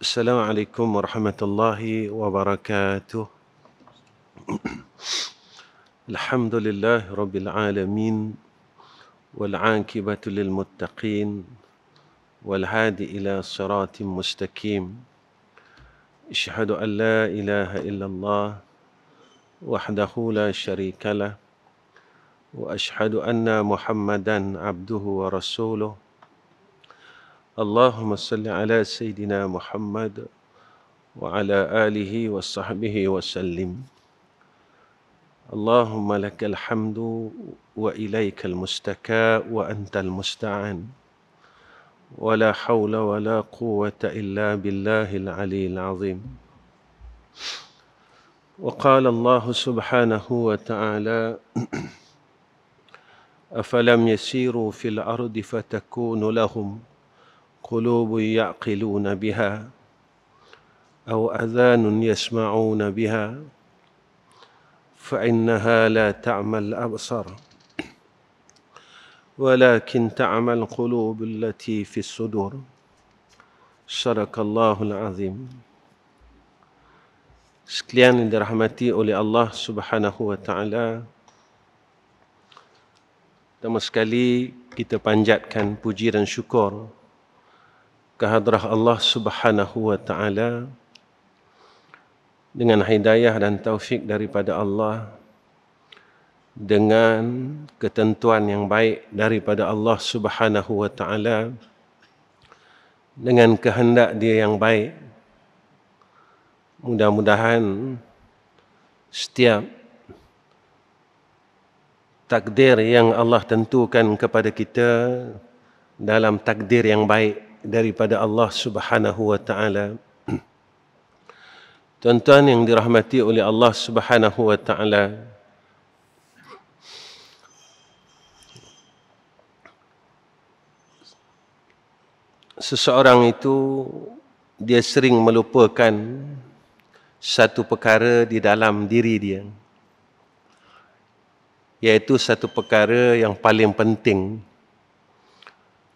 السلام عليكم ورحمة الله وبركاته الحمد لله رب العالمين والعاكبة للمتقين والهادي إلى صراط مستقيم أشهد أن لا إله إلا الله وحده لا شريك له وأشهد أن محمدا عبده ورسوله اللهم صل على سيدنا محمد وعلى آله وصحبه وسلم اللهم لك الحمد وإليك المستكاء وأنت المستعان ولا حول ولا قوة إلا بالله العلي العظيم وقال الله سبحانه وتعالى أفلم يسيروا في الأرض فتكون لهم قلوب يعقلون بها او اذان يسمعون بها فانها لا تعمى الابصر ولكن تعمى القلوب التي في الصدور صدق الله العظيم Sekalian yang dirahmati oleh Allah Subhanahu wa taala. Pertama sekali kita panjatkan puji dan syukur kehadrah Allah Subhanahu wa taala dengan hidayah dan taufik daripada Allah dengan ketentuan yang baik daripada Allah Subhanahu wa taala dengan kehendak dia yang baik mudah-mudahan setiap takdir yang Allah tentukan kepada kita dalam takdir yang baik daripada Allah Subhanahu wa taala. Tuan-tuan yang dirahmati oleh Allah Subhanahu wa taala. Seseorang itu dia sering melupakan satu perkara di dalam diri dia. yaitu satu perkara yang paling penting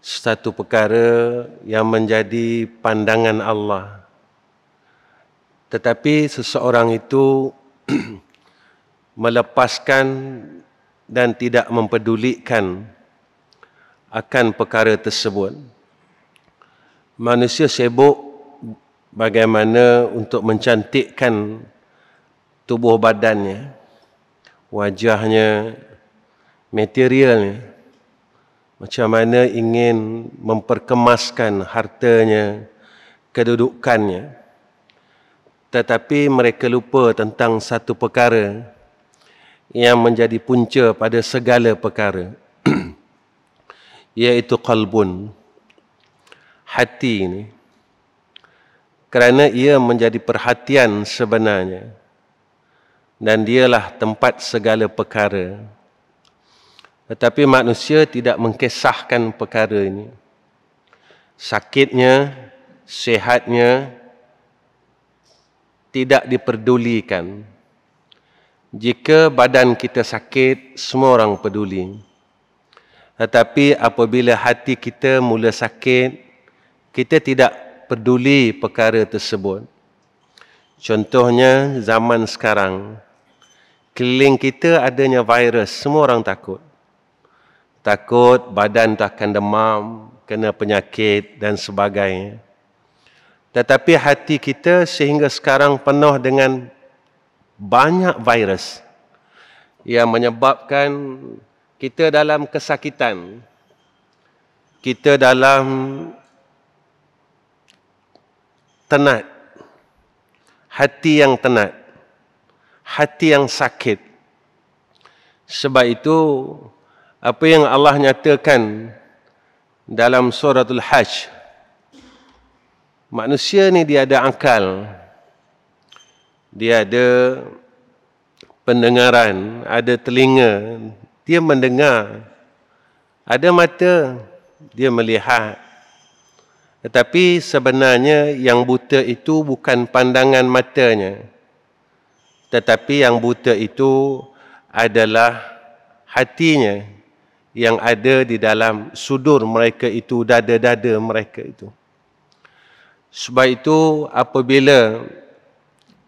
satu perkara yang menjadi pandangan Allah. Tetapi seseorang itu melepaskan dan tidak mempedulikan akan perkara tersebut. Manusia sibuk bagaimana untuk mencantikkan tubuh badannya, wajahnya, materialnya macam mana ingin memperkemaskan hartanya, kedudukannya. Tetapi mereka lupa tentang satu perkara yang menjadi punca pada segala perkara. Iaitu kalbun, hati ini. Kerana ia menjadi perhatian sebenarnya. Dan dialah tempat segala perkara. Perkara. Tetapi manusia tidak mengkisahkan perkara ini. Sakitnya, sehatnya, tidak diperdulikan. Jika badan kita sakit, semua orang peduli. Tetapi apabila hati kita mula sakit, kita tidak peduli perkara tersebut. Contohnya zaman sekarang, keliling kita adanya virus, semua orang takut takut badan tu akan demam, kena penyakit dan sebagainya. Tetapi hati kita sehingga sekarang penuh dengan banyak virus yang menyebabkan kita dalam kesakitan. Kita dalam tenat. Hati yang tenat. Hati yang sakit. Sebab itu apa yang Allah nyatakan dalam suratul hajj manusia ni dia ada akal dia ada pendengaran ada telinga dia mendengar ada mata dia melihat tetapi sebenarnya yang buta itu bukan pandangan matanya tetapi yang buta itu adalah hatinya yang ada di dalam sudur mereka itu, dada-dada mereka itu. Sebab itu apabila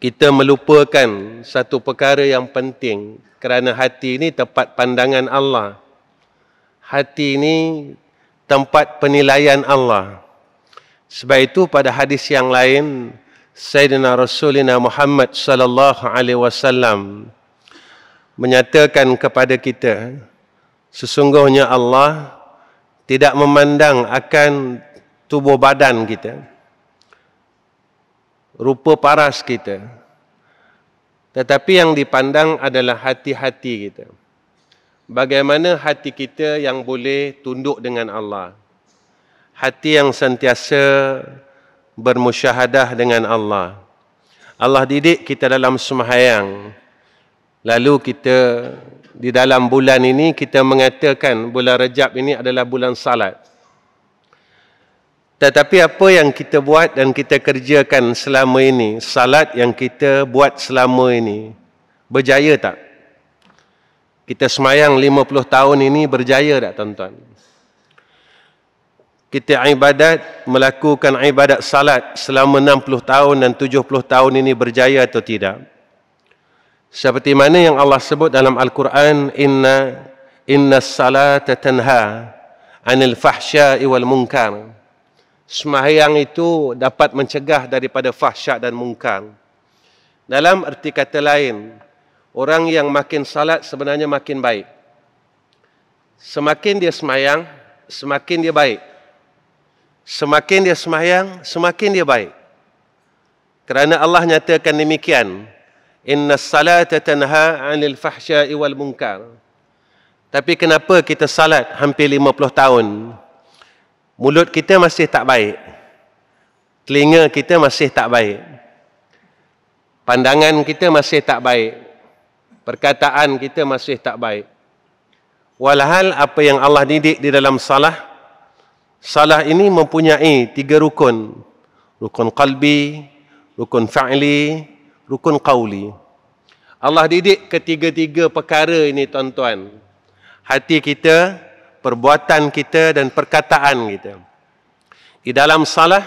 kita melupakan satu perkara yang penting kerana hati ini tempat pandangan Allah. Hati ini tempat penilaian Allah. Sebab itu pada hadis yang lain Sayyidina Rasulina Muhammad sallallahu alaihi wasallam menyatakan kepada kita Sesungguhnya Allah tidak memandang akan tubuh badan kita. Rupa paras kita. Tetapi yang dipandang adalah hati-hati kita. Bagaimana hati kita yang boleh tunduk dengan Allah. Hati yang sentiasa bermusyahadah dengan Allah. Allah didik kita dalam semahayang. Lalu kita di dalam bulan ini kita mengatakan bulan Rejab ini adalah bulan salat. Tetapi apa yang kita buat dan kita kerjakan selama ini, salat yang kita buat selama ini, berjaya tak? Kita semayang 50 tahun ini berjaya tak tuan-tuan? Kita ibadat, melakukan ibadat salat selama 60 tahun dan 70 tahun ini berjaya atau tidak? Tidak seperti mana yang Allah sebut dalam Al-Quran inna inna salata tanha anil fahsya'i wal munkar semahyang itu dapat mencegah daripada fahsyat dan munkar dalam erti kata lain orang yang makin salat sebenarnya makin baik semakin dia semayang semakin dia baik semakin dia semayang semakin dia baik kerana Allah nyatakan demikian Inna salata tanha anil fahsya'i wal munkar. Tapi kenapa kita salat hampir 50 tahun? Mulut kita masih tak baik. Telinga kita masih tak baik. Pandangan kita masih tak baik. Perkataan kita masih tak baik. Walhal apa yang Allah didik di dalam salah, salah ini mempunyai tiga rukun. Rukun qalbi, rukun fa'li, rukun qauli. Allah didik ketiga-tiga perkara ini tuan-tuan. Hati kita, perbuatan kita dan perkataan kita. Di dalam salah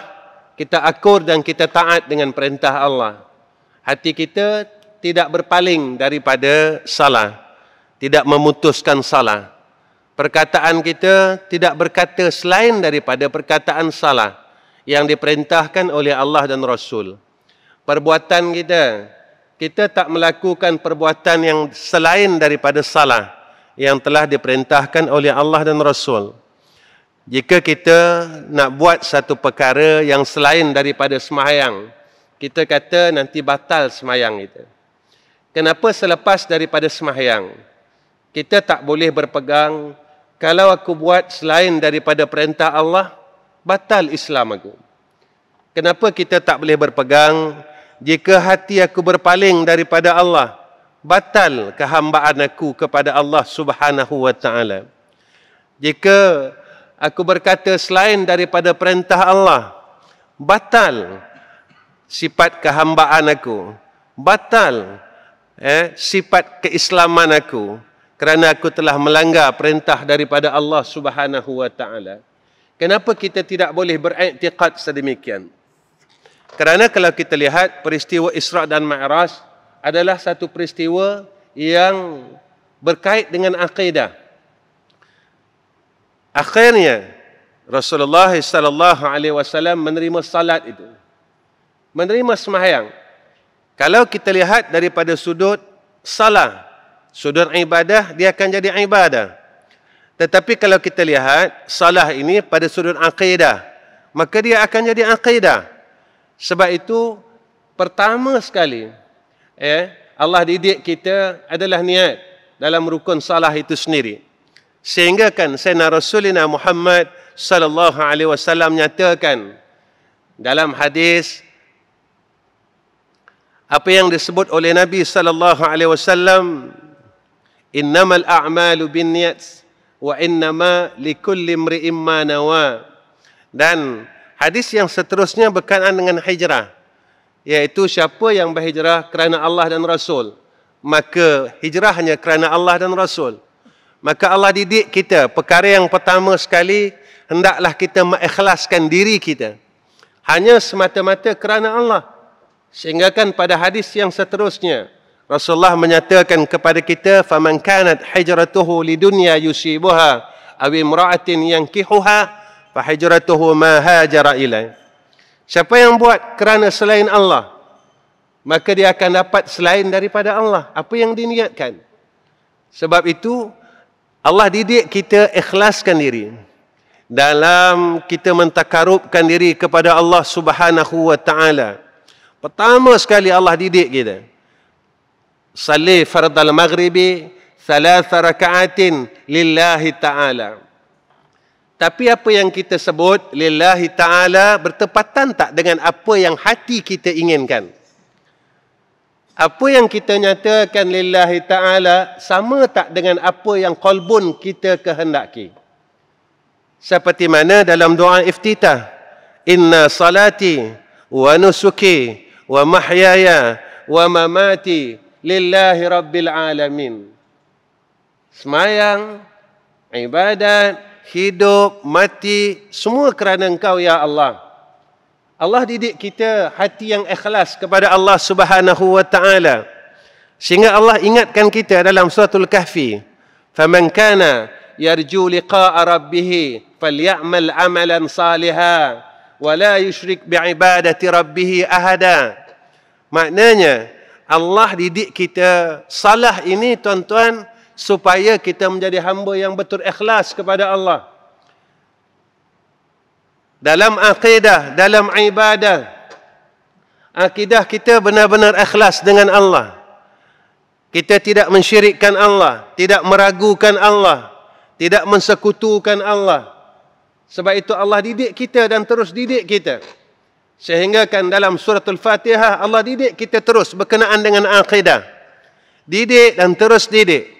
kita akur dan kita taat dengan perintah Allah. Hati kita tidak berpaling daripada salah. Tidak memutuskan salah. Perkataan kita tidak berkata selain daripada perkataan salah yang diperintahkan oleh Allah dan Rasul perbuatan kita kita tak melakukan perbuatan yang selain daripada salah yang telah diperintahkan oleh Allah dan Rasul jika kita nak buat satu perkara yang selain daripada semayang kita kata nanti batal semayang kita kenapa selepas daripada semayang kita tak boleh berpegang kalau aku buat selain daripada perintah Allah batal Islam aku kenapa kita tak boleh berpegang jika hati aku berpaling daripada Allah batal kehambaan aku kepada Allah Subhanahu wa taala jika aku berkata selain daripada perintah Allah batal sifat kehambaan aku batal eh sifat keislaman aku kerana aku telah melanggar perintah daripada Allah Subhanahu wa taala kenapa kita tidak boleh beriktikad sedemikian kerana kalau kita lihat peristiwa Isra dan Mi'raj adalah satu peristiwa yang berkait dengan akidah. Akhirnya Rasulullah sallallahu alaihi wasallam menerima salat itu. Menerima sembahyang. Kalau kita lihat daripada sudut salah, sudut ibadah dia akan jadi ibadah. Tetapi kalau kita lihat salah ini pada sudut akidah, maka dia akan jadi akidah. Sebab itu pertama sekali eh Allah didik kita adalah niat dalam rukun salah itu sendiri. Sehingga kan Sayyidina Rasulina Muhammad sallallahu alaihi wasallam nyatakan dalam hadis apa yang disebut oleh Nabi sallallahu alaihi wasallam innamal a'malu binniyat wa innama likulli imri'in ma nawa dan Hadis yang seterusnya berkaitan dengan hijrah. Iaitu siapa yang berhijrah kerana Allah dan Rasul. Maka hijrahnya kerana Allah dan Rasul. Maka Allah didik kita. Perkara yang pertama sekali, hendaklah kita mengikhlaskan diri kita. Hanya semata-mata kerana Allah. Sehinggakan pada hadis yang seterusnya, Rasulullah menyatakan kepada kita, فَمَنْ كَانَتْ حِجْرَتُهُ لِدُنْيَا يُسِيبُهَا أَوِ مْرَعَةٍ يَنْكِحُهَا fahijratuhu ma hajara ilai siapa yang buat kerana selain Allah maka dia akan dapat selain daripada Allah apa yang diniatkan sebab itu Allah didik kita ikhlaskan diri dalam kita mentakarubkan diri kepada Allah Subhanahu wa taala pertama sekali Allah didik kita salli fardal maghribi thalath raka'atin lillahi ta'ala tapi apa yang kita sebut lillahi ta'ala bertepatan tak dengan apa yang hati kita inginkan? Apa yang kita nyatakan lillahi ta'ala sama tak dengan apa yang kolbun kita kehendaki? Seperti mana dalam doa iftitah. Inna salati wa nusuki wa mahyaya wa mamati lillahi rabbil alamin. Semayang, ibadat, hidup, mati, semua kerana engkau ya Allah. Allah didik kita hati yang ikhlas kepada Allah Subhanahu wa taala. Sehingga Allah ingatkan kita dalam suratul Kahfi. Faman kana yarju liqa'a rabbih faly'amal 'amalan saliha wa la yushrik bi'ibadati rabbih ahada. Maknanya Allah didik kita salah ini tuan-tuan supaya kita menjadi hamba yang betul ikhlas kepada Allah. Dalam akidah, dalam ibadah. Akidah kita benar-benar ikhlas dengan Allah. Kita tidak mensyirikkan Allah, tidak meragukan Allah, tidak mensekutukan Allah. Sebab itu Allah didik kita dan terus didik kita. Sehingga kan dalam surah Al-Fatihah Allah didik kita terus berkenaan dengan akidah. Didik dan terus didik.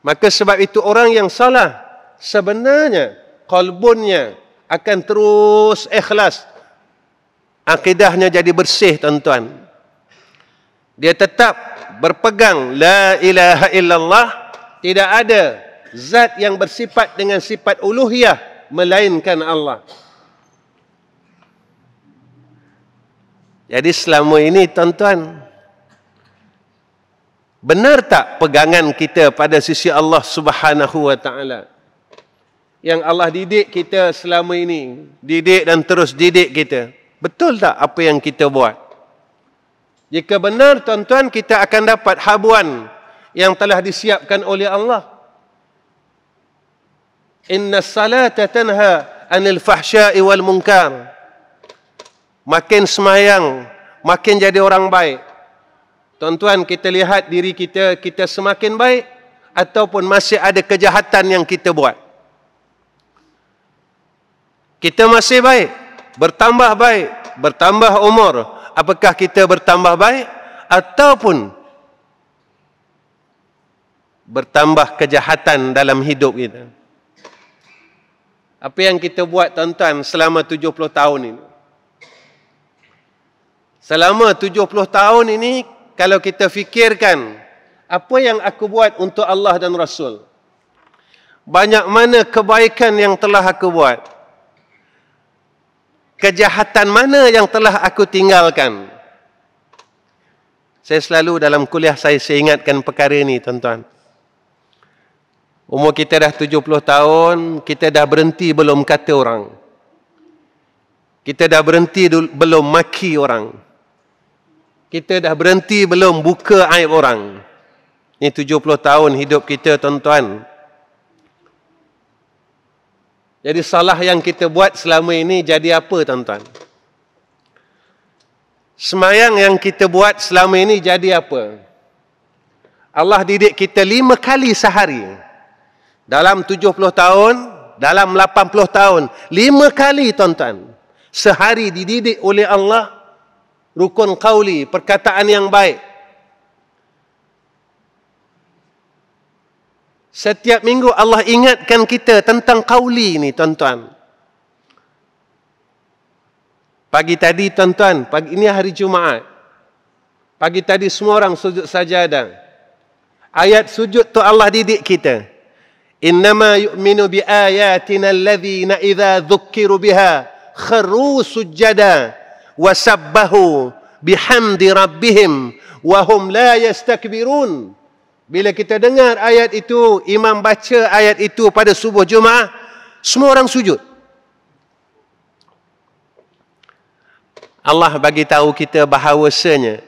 Maka sebab itu orang yang salah sebenarnya kalbunnya akan terus ikhlas. Akidahnya jadi bersih tuan-tuan. Dia tetap berpegang la ilaha illallah tidak ada zat yang bersifat dengan sifat uluhiyah melainkan Allah. Jadi selama ini tuan-tuan, Benar tak pegangan kita pada sisi Allah Subhanahu wa taala? Yang Allah didik kita selama ini, didik dan terus didik kita. Betul tak apa yang kita buat? Jika benar tuan-tuan kita akan dapat habuan yang telah disiapkan oleh Allah. Inna salata tanha anil fahsya'i wal munkar. Makin semayang, makin jadi orang baik. Tuan-tuan, kita lihat diri kita, kita semakin baik ataupun masih ada kejahatan yang kita buat. Kita masih baik, bertambah baik, bertambah umur. Apakah kita bertambah baik ataupun bertambah kejahatan dalam hidup kita? Apa yang kita buat tuan-tuan selama 70 tahun ini? Selama 70 tahun ini kalau kita fikirkan apa yang aku buat untuk Allah dan Rasul. Banyak mana kebaikan yang telah aku buat. Kejahatan mana yang telah aku tinggalkan. Saya selalu dalam kuliah saya seingatkan perkara ini tuan-tuan. Umur kita dah 70 tahun, kita dah berhenti belum kata orang. Kita dah berhenti belum maki orang. Orang kita dah berhenti belum buka aib orang. Ini 70 tahun hidup kita tuan-tuan. Jadi salah yang kita buat selama ini jadi apa tuan-tuan? Semayang yang kita buat selama ini jadi apa? Allah didik kita lima kali sehari. Dalam 70 tahun, dalam 80 tahun. Lima kali tuan-tuan. Sehari dididik oleh Allah rukun qauli, perkataan yang baik. Setiap minggu Allah ingatkan kita tentang qauli ini, tuan-tuan. Pagi tadi tuan-tuan, pagi ini hari Jumaat. Pagi tadi semua orang sujud saja sajadah. Ayat sujud tu Allah didik kita. Innama yu'minu bi ayatina alladhina idza dhukkiru biha kharru sujjadah wasabbahu bihamdi rabbihim wa hum la yastakbirun bila kita dengar ayat itu imam baca ayat itu pada subuh jumaah semua orang sujud Allah bagi tahu kita bahawasanya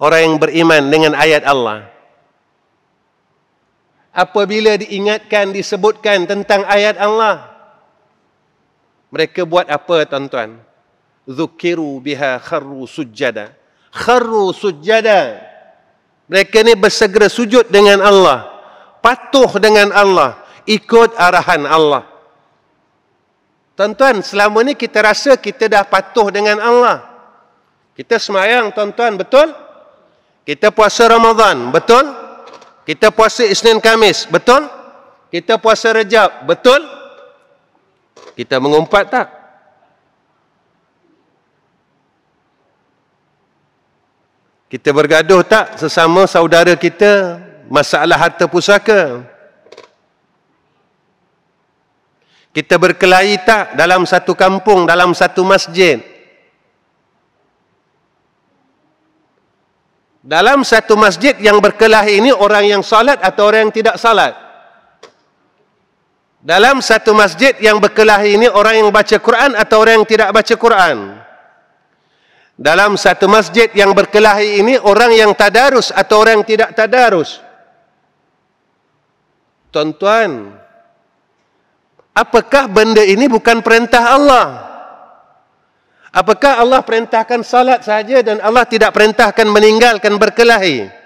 orang yang beriman dengan ayat Allah apabila diingatkan disebutkan tentang ayat Allah mereka buat apa tuan-tuan Zukiru biha kharu sujjada kharu sujjada mereka ni bersegera sujud dengan Allah patuh dengan Allah ikut arahan Allah tuan-tuan selama ni kita rasa kita dah patuh dengan Allah kita semayang tuan-tuan betul kita puasa Ramadan betul kita puasa Isnin Kamis betul kita puasa Rejab betul kita mengumpat tak Kita bergaduh tak sesama saudara kita masalah harta pusaka? Kita berkelahi tak dalam satu kampung, dalam satu masjid? Dalam satu masjid yang berkelahi ini orang yang salat atau orang yang tidak salat? Dalam satu masjid yang berkelahi ini orang yang baca Quran atau orang yang tidak baca Quran? dalam satu masjid yang berkelahi ini orang yang tadarus atau orang yang tidak tadarus tuan-tuan apakah benda ini bukan perintah Allah apakah Allah perintahkan salat saja dan Allah tidak perintahkan meninggalkan berkelahi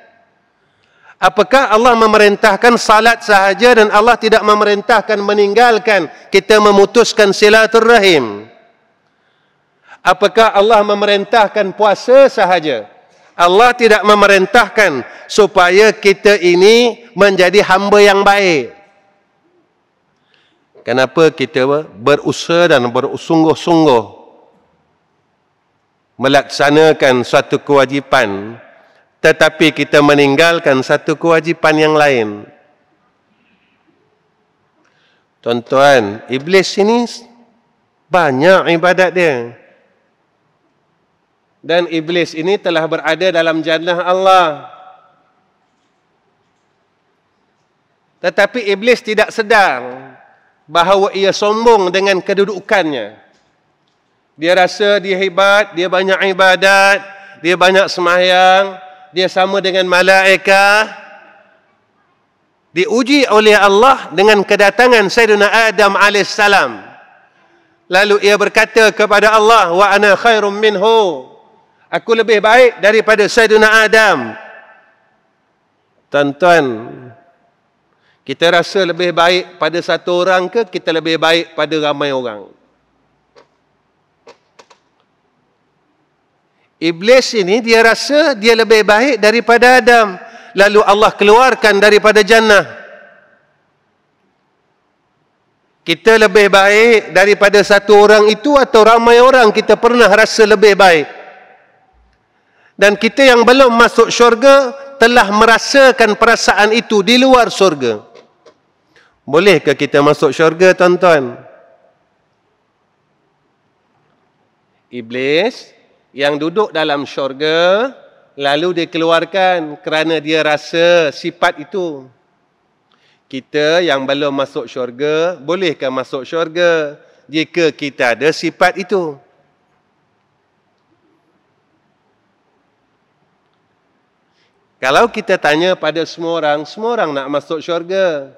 Apakah Allah memerintahkan salat sahaja dan Allah tidak memerintahkan meninggalkan kita memutuskan silaturrahim? Apakah Allah memerintahkan puasa sahaja? Allah tidak memerintahkan supaya kita ini menjadi hamba yang baik. Kenapa kita berusaha dan bersungguh-sungguh melaksanakan satu kewajipan tetapi kita meninggalkan satu kewajipan yang lain? Tuan-tuan, iblis ini banyak ibadat dia dan iblis ini telah berada dalam jannah Allah. Tetapi iblis tidak sedar bahawa ia sombong dengan kedudukannya. Dia rasa dia hebat, dia banyak ibadat, dia banyak semayang, dia sama dengan malaikat. Diuji oleh Allah dengan kedatangan Sayyidina Adam alaihissalam. Lalu ia berkata kepada Allah, Wa ana khairum minhu aku lebih baik daripada Sayyidina Adam. Tuan-tuan, kita rasa lebih baik pada satu orang ke kita lebih baik pada ramai orang? Iblis ini dia rasa dia lebih baik daripada Adam. Lalu Allah keluarkan daripada jannah. Kita lebih baik daripada satu orang itu atau ramai orang kita pernah rasa lebih baik dan kita yang belum masuk syurga telah merasakan perasaan itu di luar syurga bolehkah kita masuk syurga tuan-tuan iblis yang duduk dalam syurga lalu dikeluarkan kerana dia rasa sifat itu kita yang belum masuk syurga bolehkah masuk syurga jika kita ada sifat itu Kalau kita tanya pada semua orang, semua orang nak masuk syurga.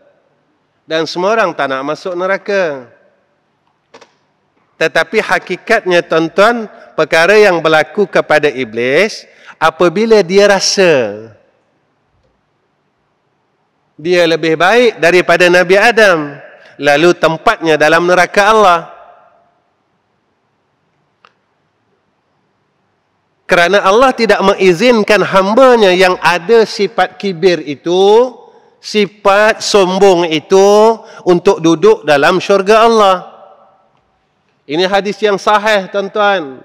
Dan semua orang tak nak masuk neraka. Tetapi hakikatnya tuan-tuan, perkara yang berlaku kepada iblis, apabila dia rasa dia lebih baik daripada Nabi Adam, lalu tempatnya dalam neraka Allah. Kerana Allah tidak mengizinkan hambanya yang ada sifat kibir itu, sifat sombong itu untuk duduk dalam syurga Allah. Ini hadis yang sahih tuan-tuan.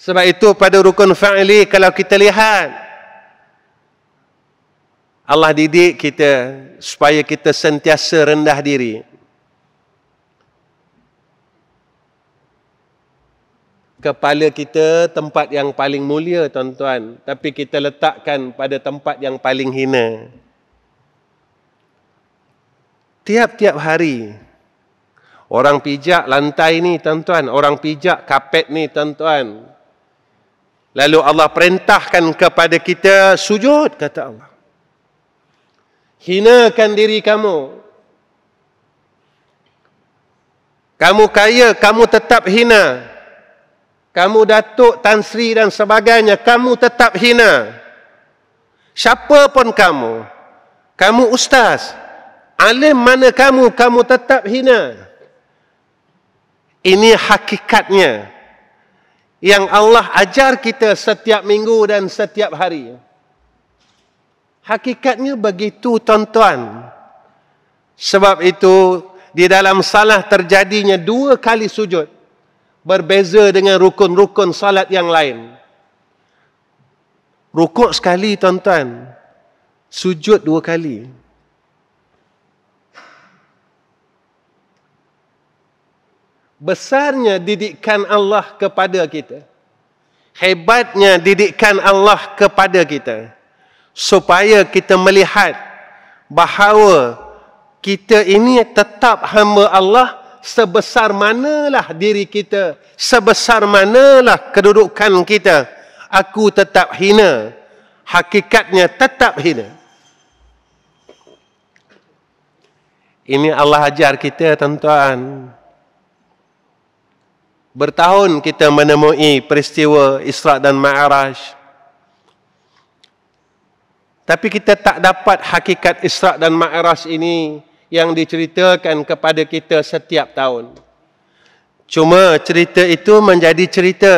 Sebab itu pada rukun fa'li kalau kita lihat Allah didik kita supaya kita sentiasa rendah diri. kepala kita tempat yang paling mulia tuan-tuan tapi kita letakkan pada tempat yang paling hina tiap-tiap hari orang pijak lantai ni tuan-tuan orang pijak kapet ni tuan-tuan lalu Allah perintahkan kepada kita sujud kata Allah hinakan diri kamu kamu kaya kamu tetap hina kamu datuk tan sri dan sebagainya kamu tetap hina siapa pun kamu kamu ustaz alim mana kamu kamu tetap hina ini hakikatnya yang Allah ajar kita setiap minggu dan setiap hari hakikatnya begitu tuan-tuan sebab itu di dalam salah terjadinya dua kali sujud berbeza dengan rukun-rukun salat yang lain. Rukuk sekali tuan-tuan, sujud dua kali. Besarnya didikan Allah kepada kita. Hebatnya didikan Allah kepada kita. Supaya kita melihat bahawa kita ini tetap hamba Allah sebesar manalah diri kita, sebesar manalah kedudukan kita, aku tetap hina. Hakikatnya tetap hina. Ini Allah ajar kita tuan-tuan. Bertahun kita menemui peristiwa Isra dan Ma'raj. Tapi kita tak dapat hakikat Isra dan Ma'raj ini yang diceritakan kepada kita setiap tahun. Cuma cerita itu menjadi cerita.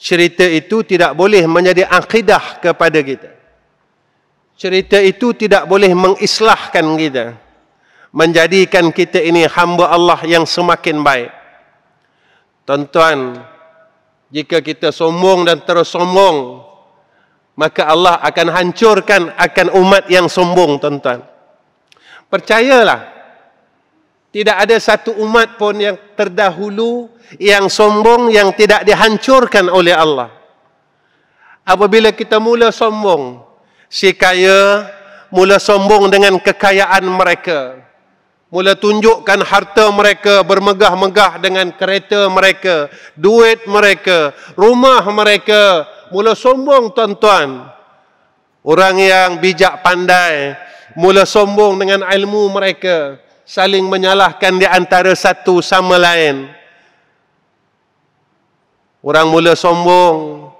Cerita itu tidak boleh menjadi akidah kepada kita. Cerita itu tidak boleh mengislahkan kita. Menjadikan kita ini hamba Allah yang semakin baik. Tuan-tuan, jika kita sombong dan terus sombong, maka Allah akan hancurkan akan umat yang sombong, tuan-tuan. Percayalah. Tidak ada satu umat pun yang terdahulu, yang sombong, yang tidak dihancurkan oleh Allah. Apabila kita mula sombong, si kaya mula sombong dengan kekayaan mereka. Mula tunjukkan harta mereka bermegah-megah dengan kereta mereka, duit mereka, rumah mereka. Mula sombong tuan-tuan. Orang yang bijak pandai, mula sombong dengan ilmu mereka saling menyalahkan di antara satu sama lain orang mula sombong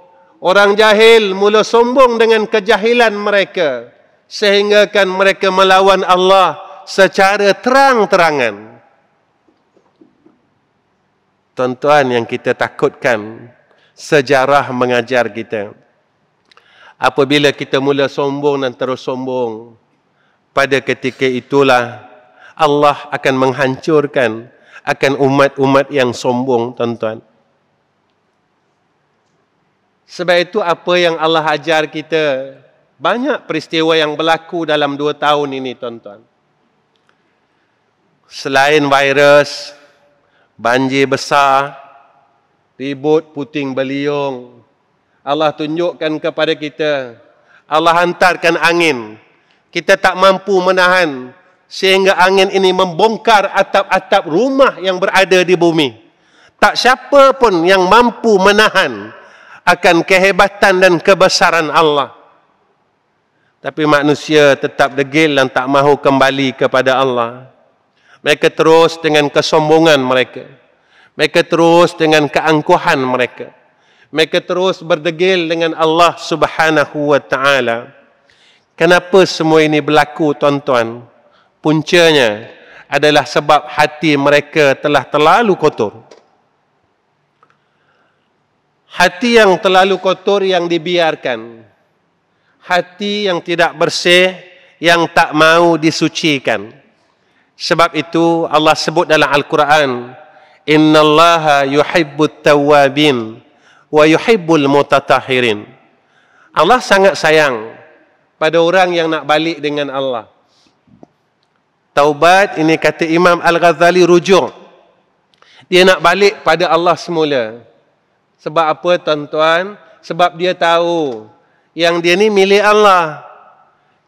orang jahil mula sombong dengan kejahilan mereka sehinggakan mereka melawan Allah secara terang-terangan tuan-tuan yang kita takutkan sejarah mengajar kita apabila kita mula sombong dan terus sombong pada ketika itulah Allah akan menghancurkan akan umat-umat yang sombong tuan-tuan sebab itu apa yang Allah ajar kita banyak peristiwa yang berlaku dalam dua tahun ini tuan-tuan selain virus banjir besar ribut puting beliung Allah tunjukkan kepada kita Allah hantarkan angin kita tak mampu menahan sehingga angin ini membongkar atap-atap rumah yang berada di bumi tak siapa pun yang mampu menahan akan kehebatan dan kebesaran Allah tapi manusia tetap degil dan tak mahu kembali kepada Allah mereka terus dengan kesombongan mereka mereka terus dengan keangkuhan mereka mereka terus berdegil dengan Allah Subhanahu wa taala Kenapa semua ini berlaku tuan-tuan? Puncanya adalah sebab hati mereka telah terlalu kotor. Hati yang terlalu kotor yang dibiarkan. Hati yang tidak bersih yang tak mau disucikan. Sebab itu Allah sebut dalam Al-Quran, "Inna Allaha yuhibbut tawabin wa yuhibbul mutatahirin." Allah sangat sayang pada orang yang nak balik dengan Allah. Taubat ini kata Imam Al-Ghazali rujuk. Dia nak balik pada Allah semula. Sebab apa tuan-tuan? Sebab dia tahu yang dia ni milik Allah.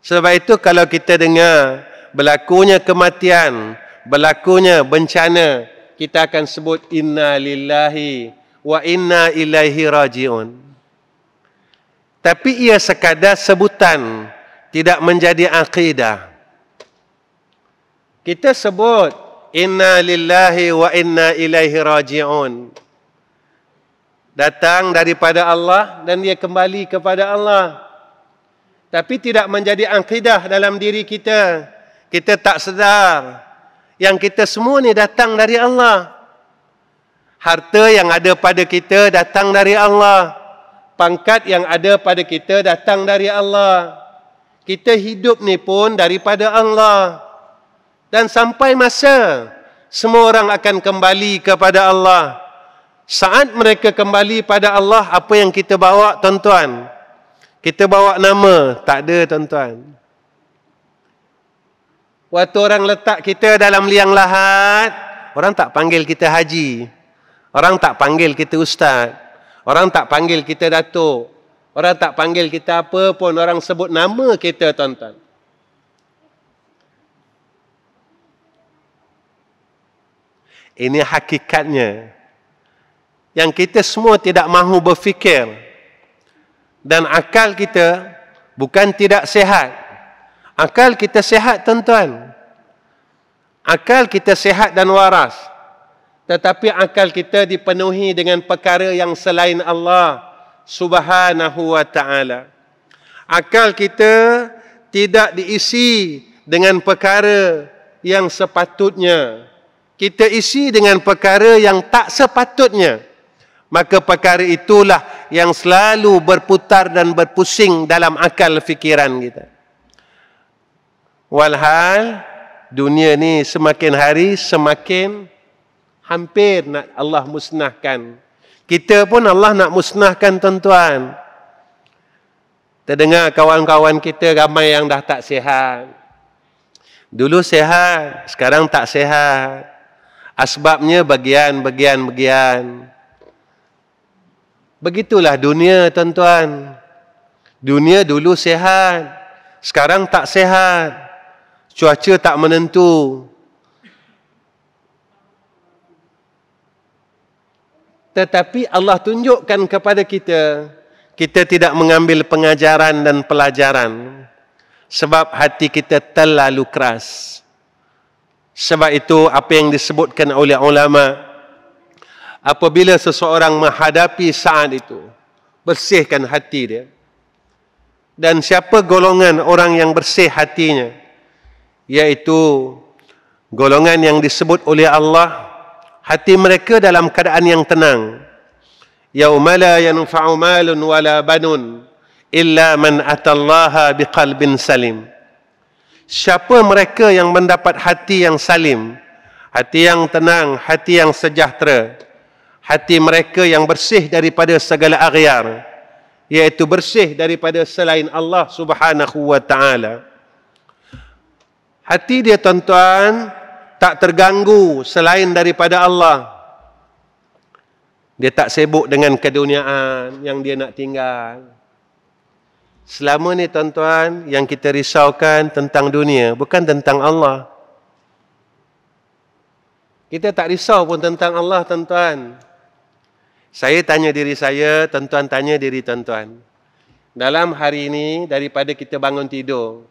Sebab itu kalau kita dengar berlakunya kematian, berlakunya bencana, kita akan sebut inna lillahi wa inna ilaihi rajiun tapi ia sekadar sebutan tidak menjadi aqidah. kita sebut inna lillahi wa inna ilaihi rajiun datang daripada Allah dan dia kembali kepada Allah tapi tidak menjadi aqidah dalam diri kita kita tak sedar yang kita semua ni datang dari Allah harta yang ada pada kita datang dari Allah pangkat yang ada pada kita datang dari Allah. Kita hidup ni pun daripada Allah. Dan sampai masa semua orang akan kembali kepada Allah. Saat mereka kembali pada Allah, apa yang kita bawa tuan-tuan? Kita bawa nama, tak ada tuan-tuan. Waktu orang letak kita dalam liang lahat, orang tak panggil kita haji. Orang tak panggil kita ustaz. Orang tak panggil kita Datuk. Orang tak panggil kita apa pun. Orang sebut nama kita tuan-tuan. Ini hakikatnya. Yang kita semua tidak mahu berfikir. Dan akal kita bukan tidak sehat. Akal kita sehat tuan-tuan. Akal kita sehat dan waras tetapi akal kita dipenuhi dengan perkara yang selain Allah subhanahu wa ta'ala. Akal kita tidak diisi dengan perkara yang sepatutnya. Kita isi dengan perkara yang tak sepatutnya. Maka perkara itulah yang selalu berputar dan berpusing dalam akal fikiran kita. Walhal, dunia ni semakin hari semakin hampir nak Allah musnahkan. Kita pun Allah nak musnahkan tuan-tuan. Terdengar kawan-kawan kita ramai yang dah tak sihat. Dulu sihat, sekarang tak sihat. Asbabnya bagian, bagian, bagian. Begitulah dunia tuan-tuan. Dunia dulu sihat, sekarang tak sihat. Cuaca tak menentu. Tetapi Allah tunjukkan kepada kita kita tidak mengambil pengajaran dan pelajaran sebab hati kita terlalu keras. Sebab itu apa yang disebutkan oleh ulama apabila seseorang menghadapi saat itu bersihkan hati dia. Dan siapa golongan orang yang bersih hatinya? Yaitu golongan yang disebut oleh Allah hati mereka dalam keadaan yang tenang yauma la yanfa'u malun wala banun illa man atallaha biqalbin salim siapa mereka yang mendapat hati yang salim hati yang tenang hati yang sejahtera hati mereka yang bersih daripada segala aghyar iaitu bersih daripada selain Allah Subhanahu wa taala hati dia tuan-tuan tak terganggu selain daripada Allah. Dia tak sibuk dengan keduniaan yang dia nak tinggal. Selama ni tuan-tuan yang kita risaukan tentang dunia bukan tentang Allah. Kita tak risau pun tentang Allah tuan-tuan. Saya tanya diri saya, tuan-tuan tanya diri tuan-tuan. Dalam hari ini daripada kita bangun tidur,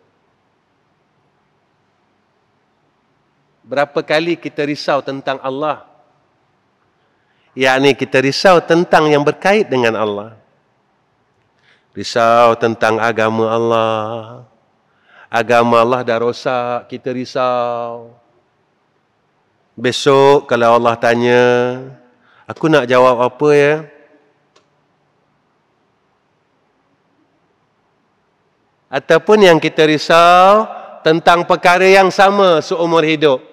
Berapa kali kita risau tentang Allah? Ia Yakni kita risau tentang yang berkait dengan Allah. Risau tentang agama Allah. Agama Allah dah rosak, kita risau. Besok kalau Allah tanya, aku nak jawab apa ya? Ataupun yang kita risau tentang perkara yang sama seumur hidup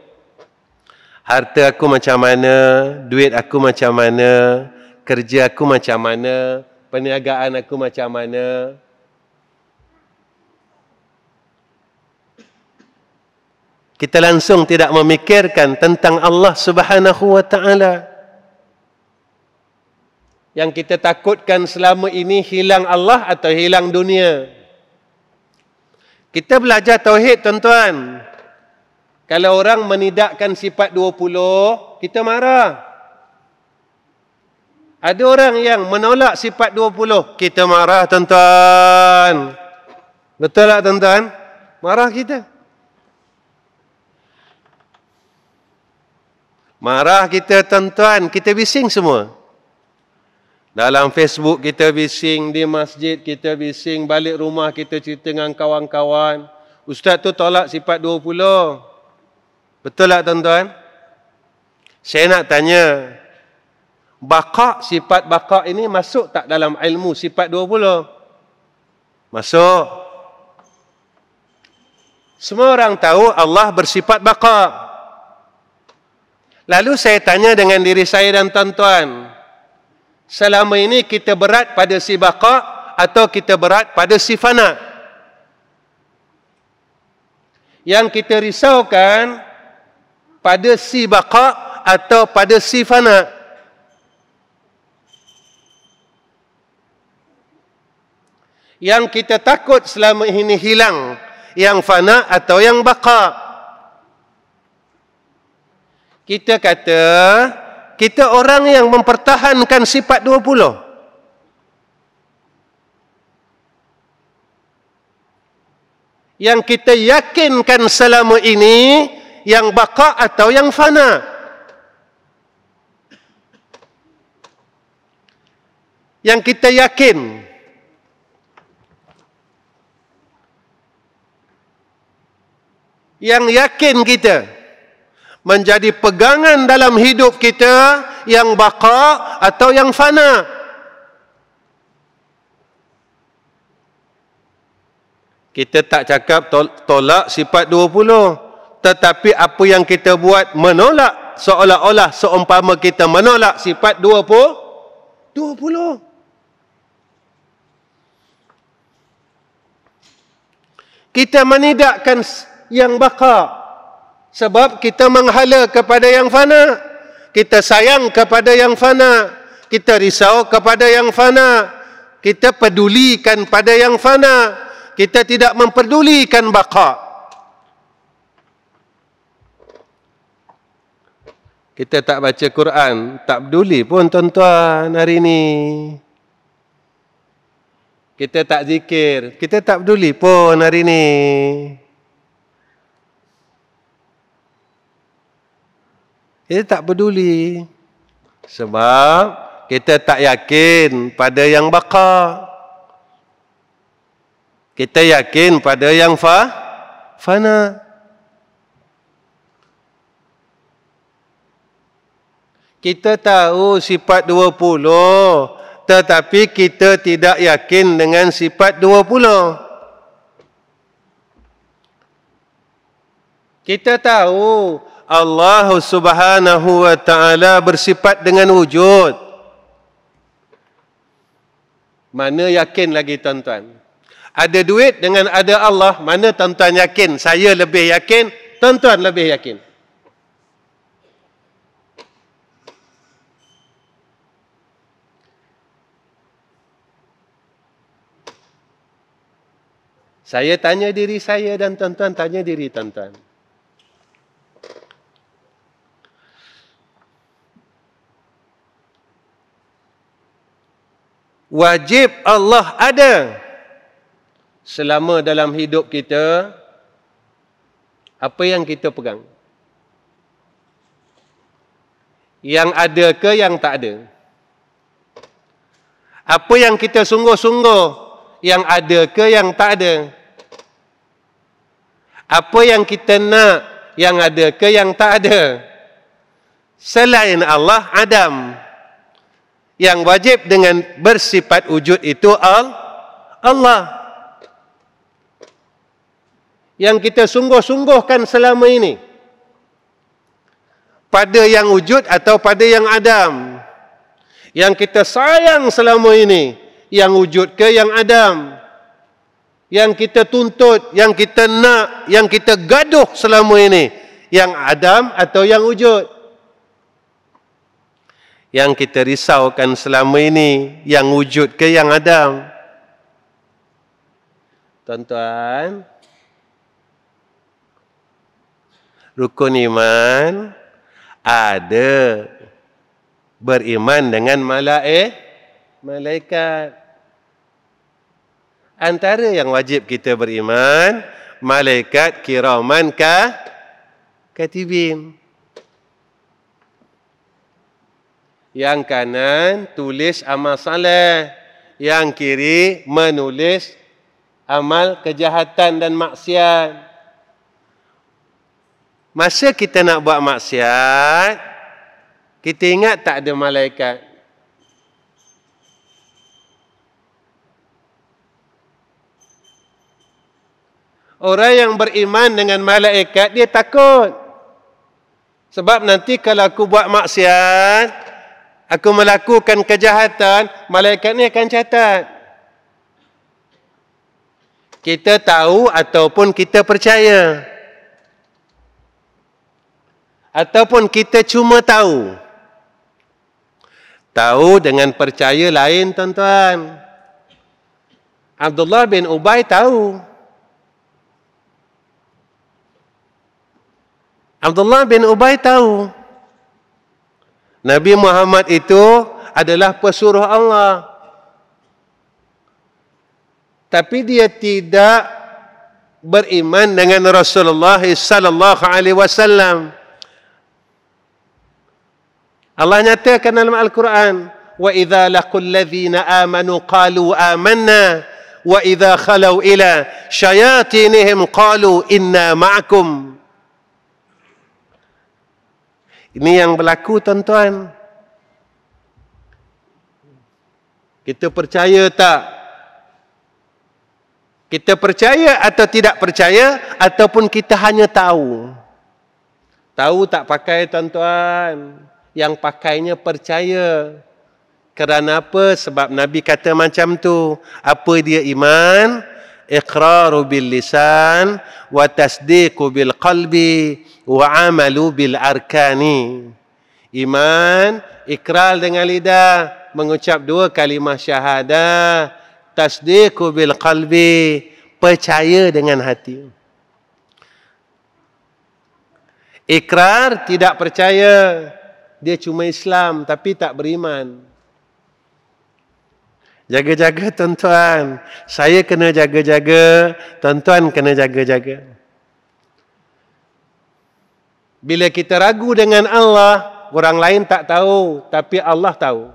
harta aku macam mana, duit aku macam mana, kerja aku macam mana, perniagaan aku macam mana. Kita langsung tidak memikirkan tentang Allah Subhanahu wa taala. Yang kita takutkan selama ini hilang Allah atau hilang dunia. Kita belajar tauhid tuan-tuan. Kalau orang menidakkan sifat 20, kita marah. Ada orang yang menolak sifat 20, kita marah tuan-tuan. Betul tak tuan-tuan? Marah kita. Marah kita tuan-tuan, kita bising semua. Dalam Facebook kita bising, di masjid kita bising, balik rumah kita cerita dengan kawan-kawan. Ustaz tu tolak sifat Betul tak tuan-tuan? Saya nak tanya. Bakak, sifat bakak ini masuk tak dalam ilmu sifat 20? Masuk. Semua orang tahu Allah bersifat bakak. Lalu saya tanya dengan diri saya dan tuan-tuan. Selama ini kita berat pada si bakak atau kita berat pada si fana? Yang kita risaukan, pada si baqa atau pada si fana yang kita takut selama ini hilang yang fana atau yang baqa kita kata kita orang yang mempertahankan sifat 20 yang kita yakinkan selama ini yang baka atau yang fana. Yang kita yakin yang yakin kita menjadi pegangan dalam hidup kita yang baka atau yang fana. Kita tak cakap tolak sifat tetapi apa yang kita buat menolak seolah-olah seumpama kita menolak sifat 20 20 kita menidakkan yang baka sebab kita menghala kepada yang fana kita sayang kepada yang fana kita risau kepada yang fana kita pedulikan pada yang fana kita tidak memperdulikan baka' Kita tak baca Quran, tak peduli pun tuan-tuan hari ini. Kita tak zikir, kita tak peduli pun hari ini. Kita tak peduli. Sebab kita tak yakin pada yang baka. Kita yakin pada yang fa, fana. Fana. Kita tahu sifat 20 tetapi kita tidak yakin dengan sifat 20. Kita tahu Allah Subhanahu wa taala bersifat dengan wujud. Mana yakin lagi tuan-tuan? Ada duit dengan ada Allah, mana tuan-tuan yakin? Saya lebih yakin, tuan-tuan lebih yakin. Saya tanya diri saya dan tuan-tuan tanya diri tuan-tuan. Wajib Allah ada selama dalam hidup kita apa yang kita pegang? Yang ada ke yang tak ada? Apa yang kita sungguh-sungguh yang ada ke yang tak ada? apa yang kita nak yang ada ke yang tak ada selain Allah Adam yang wajib dengan bersifat wujud itu al Allah yang kita sungguh-sungguhkan selama ini pada yang wujud atau pada yang Adam yang kita sayang selama ini yang wujud ke yang Adam yang kita tuntut, yang kita nak, yang kita gaduh selama ini. Yang Adam atau yang wujud. Yang kita risaukan selama ini, yang wujud ke yang Adam. Tuan-tuan, rukun iman ada beriman dengan malaik, malaikat. Antara yang wajib kita beriman, malaikat kiraman ka katibin. Yang kanan tulis amal saleh, yang kiri menulis amal kejahatan dan maksiat. Masa kita nak buat maksiat, kita ingat tak ada malaikat. Orang yang beriman dengan malaikat dia takut. Sebab nanti kalau aku buat maksiat, aku melakukan kejahatan, malaikat ni akan catat. Kita tahu ataupun kita percaya. Ataupun kita cuma tahu. Tahu dengan percaya lain tuan-tuan. Abdullah bin Ubay tahu. Tahu. Abdullah bin Ubay tahu Nabi Muhammad itu adalah pesuruh Allah. Tapi dia tidak beriman dengan Rasulullah sallallahu alaihi wasallam. Allah nyatakan dalam Al-Quran, "Wa idza laqul ladzina amanu qalu amanna wa idza khalu ila syayatinihim qalu inna ma'akum." Ini yang berlaku tuan-tuan. Kita percaya tak? Kita percaya atau tidak percaya ataupun kita hanya tahu. Tahu tak pakai tuan-tuan? Yang pakainya percaya. Kerana apa? Sebab Nabi kata macam tu. Apa dia iman? Iqraru bil lisan wa tasdiqu bil qalbi wa'amalu bil arkani iman ikrar dengan lidah mengucap dua kalimah syahadah tasdiqu bil qalbi percaya dengan hati ikrar tidak percaya dia cuma Islam tapi tak beriman Jaga-jaga tuan-tuan. Saya kena jaga-jaga. Tuan-tuan kena jaga-jaga. Bila kita ragu dengan Allah, orang lain tak tahu, tapi Allah tahu.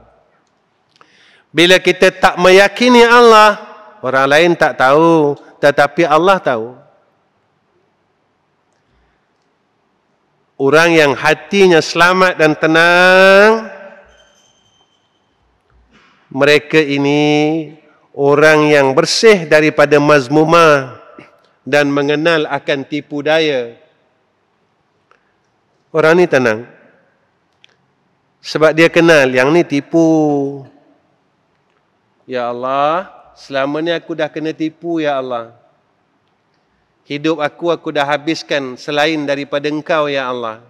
Bila kita tak meyakini Allah, orang lain tak tahu, tetapi Allah tahu. Orang yang hatinya selamat dan tenang, mereka ini orang yang bersih daripada mazmumah dan mengenal akan tipu daya. Orang ni tenang. Sebab dia kenal yang ni tipu. Ya Allah, selama ni aku dah kena tipu ya Allah. Hidup aku aku dah habiskan selain daripada engkau ya Allah.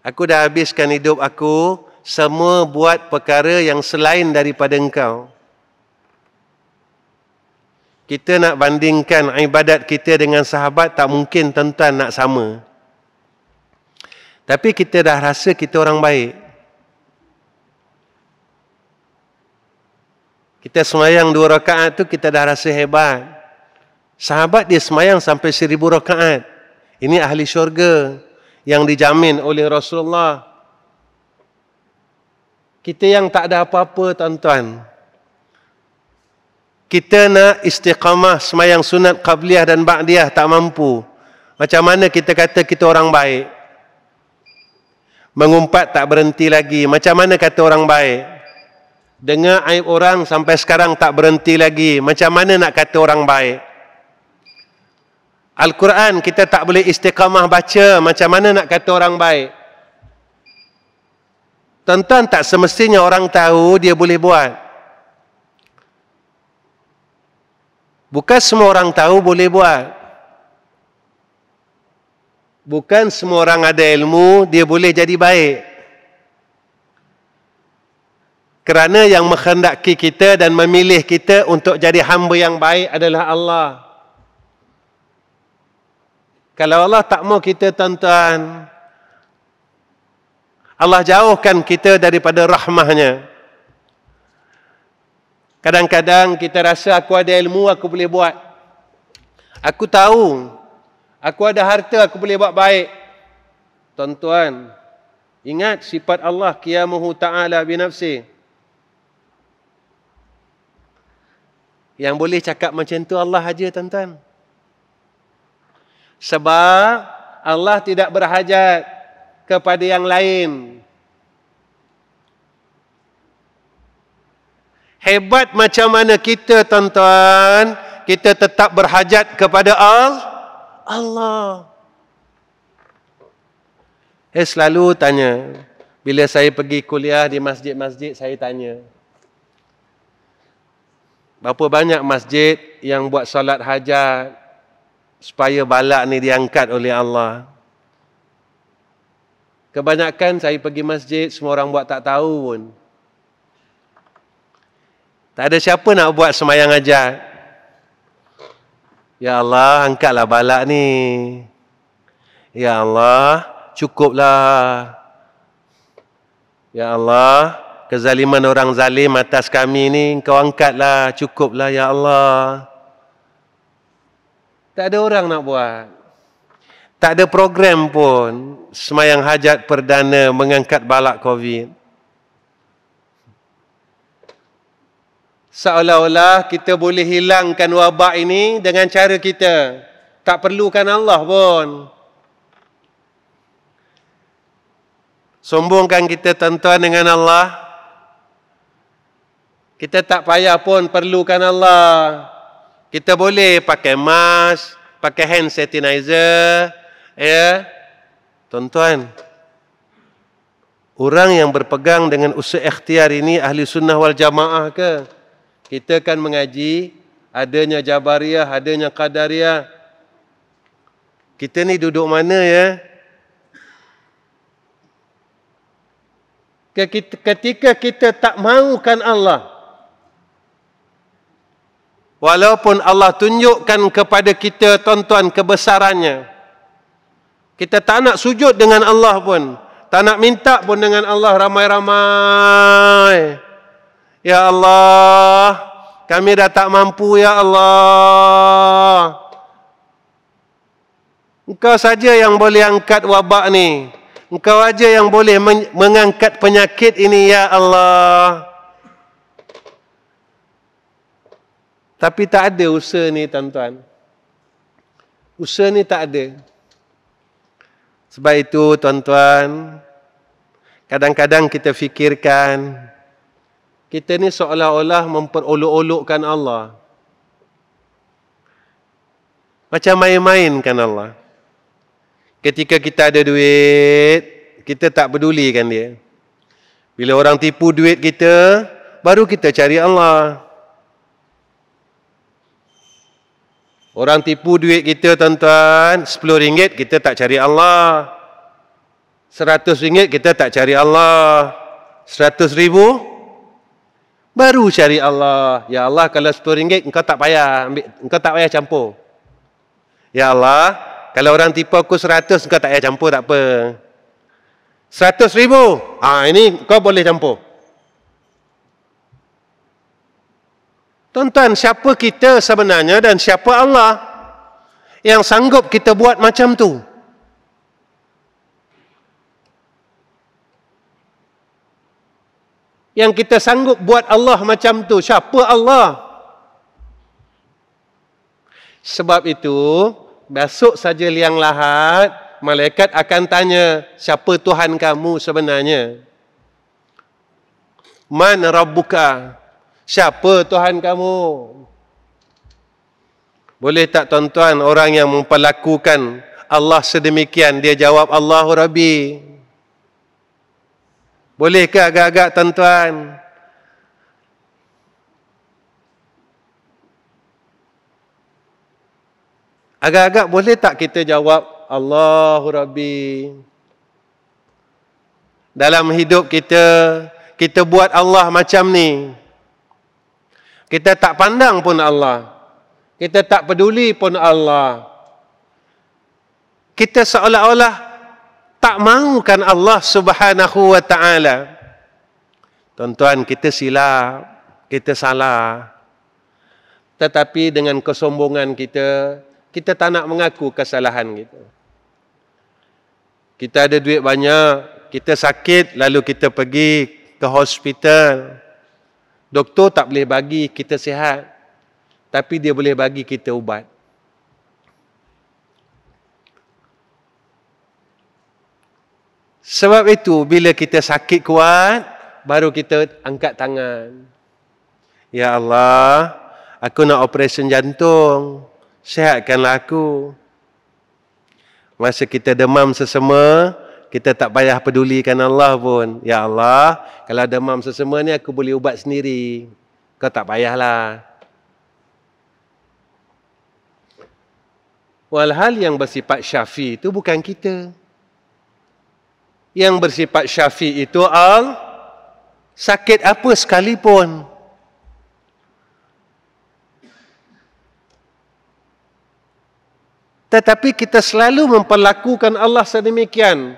Aku dah habiskan hidup aku semua buat perkara yang selain daripada engkau. Kita nak bandingkan ibadat kita dengan sahabat tak mungkin tentang nak sama. Tapi kita dah rasa kita orang baik. Kita semayang dua rakaat tu kita dah rasa hebat. Sahabat dia semayang sampai seribu rakaat. Ini ahli syurga yang dijamin oleh Rasulullah. Kita yang tak ada apa-apa tuan-tuan. Kita nak istiqamah semayang sunat qabliyah dan ba'diyah tak mampu. Macam mana kita kata kita orang baik? mengumpat tak berhenti lagi. Macam mana kata orang baik? Dengar aib orang sampai sekarang tak berhenti lagi. Macam mana nak kata orang baik? Al-Quran kita tak boleh istiqamah baca. Macam mana nak kata orang baik? tuan tak semestinya orang tahu dia boleh buat. Bukan semua orang tahu boleh buat. Bukan semua orang ada ilmu dia boleh jadi baik. Kerana yang menghendaki kita dan memilih kita untuk jadi hamba yang baik adalah Allah. Kalau Allah tak mau kita tuan-tuan, Allah jauhkan kita daripada rahmahnya. Kadang-kadang kita rasa aku ada ilmu, aku boleh buat. Aku tahu Aku ada harta, aku boleh buat baik. Tuan-tuan, ingat sifat Allah qiyamuhu ta'ala binafsi. Yang boleh cakap macam tu Allah aja tuan-tuan. Sebab Allah tidak berhajat kepada yang lain. Hebat macam mana kita tuan-tuan, kita tetap berhajat kepada Allah. Allah. Saya eh, selalu tanya. Bila saya pergi kuliah di masjid-masjid, saya tanya. Berapa banyak masjid yang buat salat hajat supaya balak ni diangkat oleh Allah? Kebanyakan saya pergi masjid, semua orang buat tak tahu pun. Tak ada siapa nak buat semayang hajat. Ya Allah, angkatlah balak ni. Ya Allah, cukuplah. Ya Allah, kezaliman orang zalim atas kami ni, Kau angkatlah, cukuplah Ya Allah. Tak ada orang nak buat. Tak ada program pun semayang hajat perdana mengangkat balak COVID. seolah-olah kita boleh hilangkan wabak ini dengan cara kita. Tak perlukan Allah pun. Sombongkan kita tuan dengan Allah. Kita tak payah pun perlukan Allah. Kita boleh pakai mask, pakai hand sanitizer. Ya. Yeah. Tuan-tuan, orang yang berpegang dengan usaha ikhtiar ini ahli sunnah wal jamaah ke? kita kan mengaji adanya jabariyah adanya qadariyah kita ni duduk mana ya ketika kita tak mahukan Allah walaupun Allah tunjukkan kepada kita tuan-tuan kebesarannya kita tak nak sujud dengan Allah pun tak nak minta pun dengan Allah ramai-ramai. Ya Allah, kami dah tak mampu ya Allah. Engkau saja yang boleh angkat wabak ni. Engkau saja yang boleh mengangkat penyakit ini ya Allah. Tapi tak ada usaha ni tuan-tuan. Usaha ni tak ada. Sebab itu tuan-tuan, kadang-kadang kita fikirkan kita ni seolah-olah memperolok-olokkan Allah. Macam main-mainkan Allah. Ketika kita ada duit, kita tak pedulikan dia. Bila orang tipu duit kita, baru kita cari Allah. Orang tipu duit kita tuan-tuan, RM10 kita tak cari Allah. RM100 kita tak cari Allah. RM100,000 Baru cari Allah. Ya Allah, kalau rm ringgit, engkau tak payah ambil, engkau tak payah campur. Ya Allah, kalau orang tipu aku seratus, engkau tak payah campur, tak apa. Seratus ribu. Ah, ini kau boleh campur. Tuan-tuan, siapa kita sebenarnya dan siapa Allah yang sanggup kita buat macam tu? yang kita sanggup buat Allah macam tu. Siapa Allah? Sebab itu, besok saja liang lahat, malaikat akan tanya, siapa Tuhan kamu sebenarnya? Man Rabbuka? Siapa Tuhan kamu? Boleh tak tuan-tuan orang yang memperlakukan Allah sedemikian, dia jawab Allahu Rabbi. Boleh ke agak-agak tuan-tuan? Agak-agak boleh tak kita jawab Allahu Rabbi? Dalam hidup kita, kita buat Allah macam ni. Kita tak pandang pun Allah. Kita tak peduli pun Allah. Kita seolah-olah tak mahukan Allah Subhanahu wa taala. Tuan-tuan kita silap, kita salah. Tetapi dengan kesombongan kita, kita tak nak mengaku kesalahan kita. Kita ada duit banyak, kita sakit lalu kita pergi ke hospital. Doktor tak boleh bagi kita sihat. Tapi dia boleh bagi kita ubat. Sebab itu bila kita sakit kuat baru kita angkat tangan. Ya Allah, aku nak operasi jantung. Sehatkanlah aku. Masa kita demam sesama, kita tak payah pedulikan Allah pun. Ya Allah, kalau demam sesama ni aku boleh ubat sendiri. Kau tak payahlah. Walhal yang bersifat syafi itu bukan kita yang bersifat syafi itu al sakit apa sekalipun tetapi kita selalu memperlakukan Allah sedemikian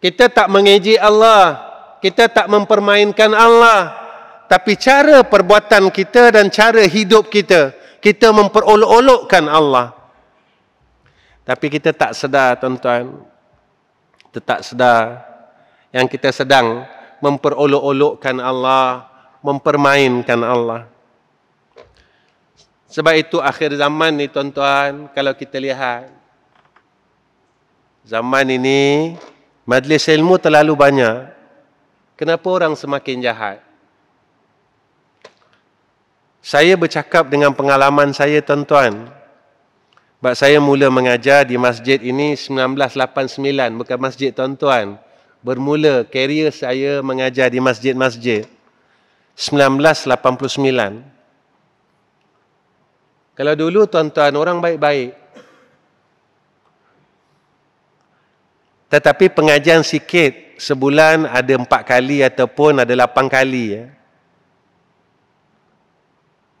kita tak mengeji Allah kita tak mempermainkan Allah tapi cara perbuatan kita dan cara hidup kita kita memperolok-olokkan Allah tapi kita tak sedar tuan-tuan tetap sedar yang kita sedang memperolok-olokkan Allah, mempermainkan Allah. Sebab itu akhir zaman ni tuan-tuan, kalau kita lihat zaman ini majlis ilmu terlalu banyak. Kenapa orang semakin jahat? Saya bercakap dengan pengalaman saya tuan-tuan. Sebab saya mula mengajar di masjid ini 1989, bukan masjid tuan-tuan. Bermula karier saya mengajar di masjid-masjid 1989. Kalau dulu tuan-tuan orang baik-baik. Tetapi pengajian sikit sebulan ada empat kali ataupun ada lapan kali. Ya.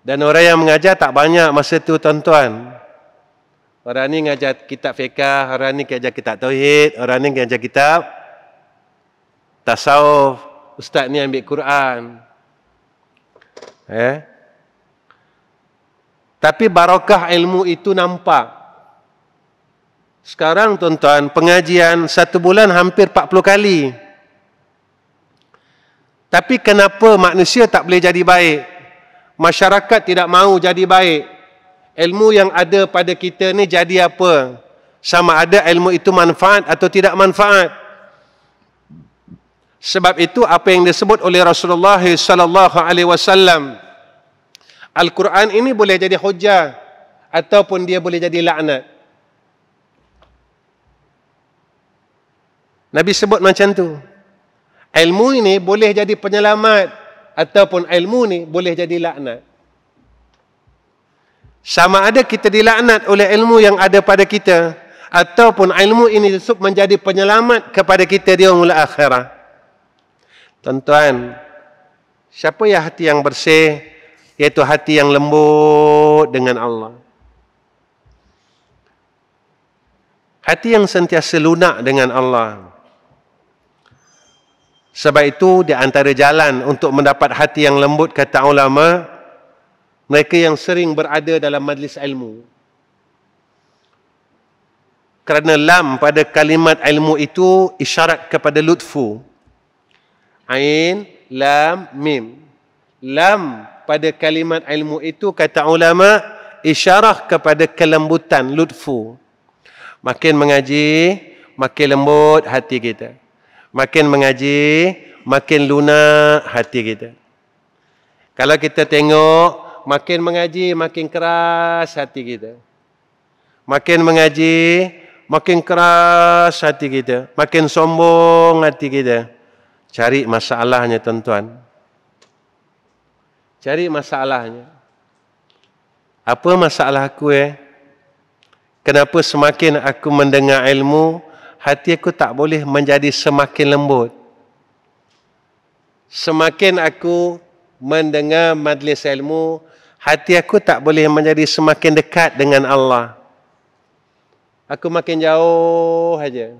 Dan orang yang mengajar tak banyak masa itu tuan-tuan. Orang ni ngajar kitab fiqah, orang ni ngajar kitab tauhid, orang ni ngajar kitab tasawuf. Ustaz ni ambil Quran. Eh? Tapi barakah ilmu itu nampak. Sekarang tuan-tuan, pengajian satu bulan hampir 40 kali. Tapi kenapa manusia tak boleh jadi baik? Masyarakat tidak mahu jadi baik ilmu yang ada pada kita ni jadi apa? Sama ada ilmu itu manfaat atau tidak manfaat. Sebab itu apa yang disebut oleh Rasulullah sallallahu alaihi wasallam Al-Quran ini boleh jadi hujah ataupun dia boleh jadi laknat. Nabi sebut macam tu. Ilmu ini boleh jadi penyelamat ataupun ilmu ni boleh jadi laknat sama ada kita dilaknat oleh ilmu yang ada pada kita ataupun ilmu ini sub menjadi penyelamat kepada kita di umul akhirah tuan-tuan siapa ya hati yang bersih iaitu hati yang lembut dengan Allah hati yang sentiasa lunak dengan Allah sebab itu di antara jalan untuk mendapat hati yang lembut kata ulama' Mereka yang sering berada dalam majlis ilmu. Kerana lam pada kalimat ilmu itu isyarat kepada lutfu. Ain, lam, mim. Lam pada kalimat ilmu itu kata ulama isyarat kepada kelembutan lutfu. Makin mengaji, makin lembut hati kita. Makin mengaji, makin lunak hati kita. Kalau kita tengok makin mengaji makin keras hati kita. Makin mengaji makin keras hati kita, makin sombong hati kita. Cari masalahnya tuan-tuan. Cari masalahnya. Apa masalah aku eh? Kenapa semakin aku mendengar ilmu, hati aku tak boleh menjadi semakin lembut? Semakin aku mendengar madlis ilmu, hati aku tak boleh menjadi semakin dekat dengan Allah. Aku makin jauh saja.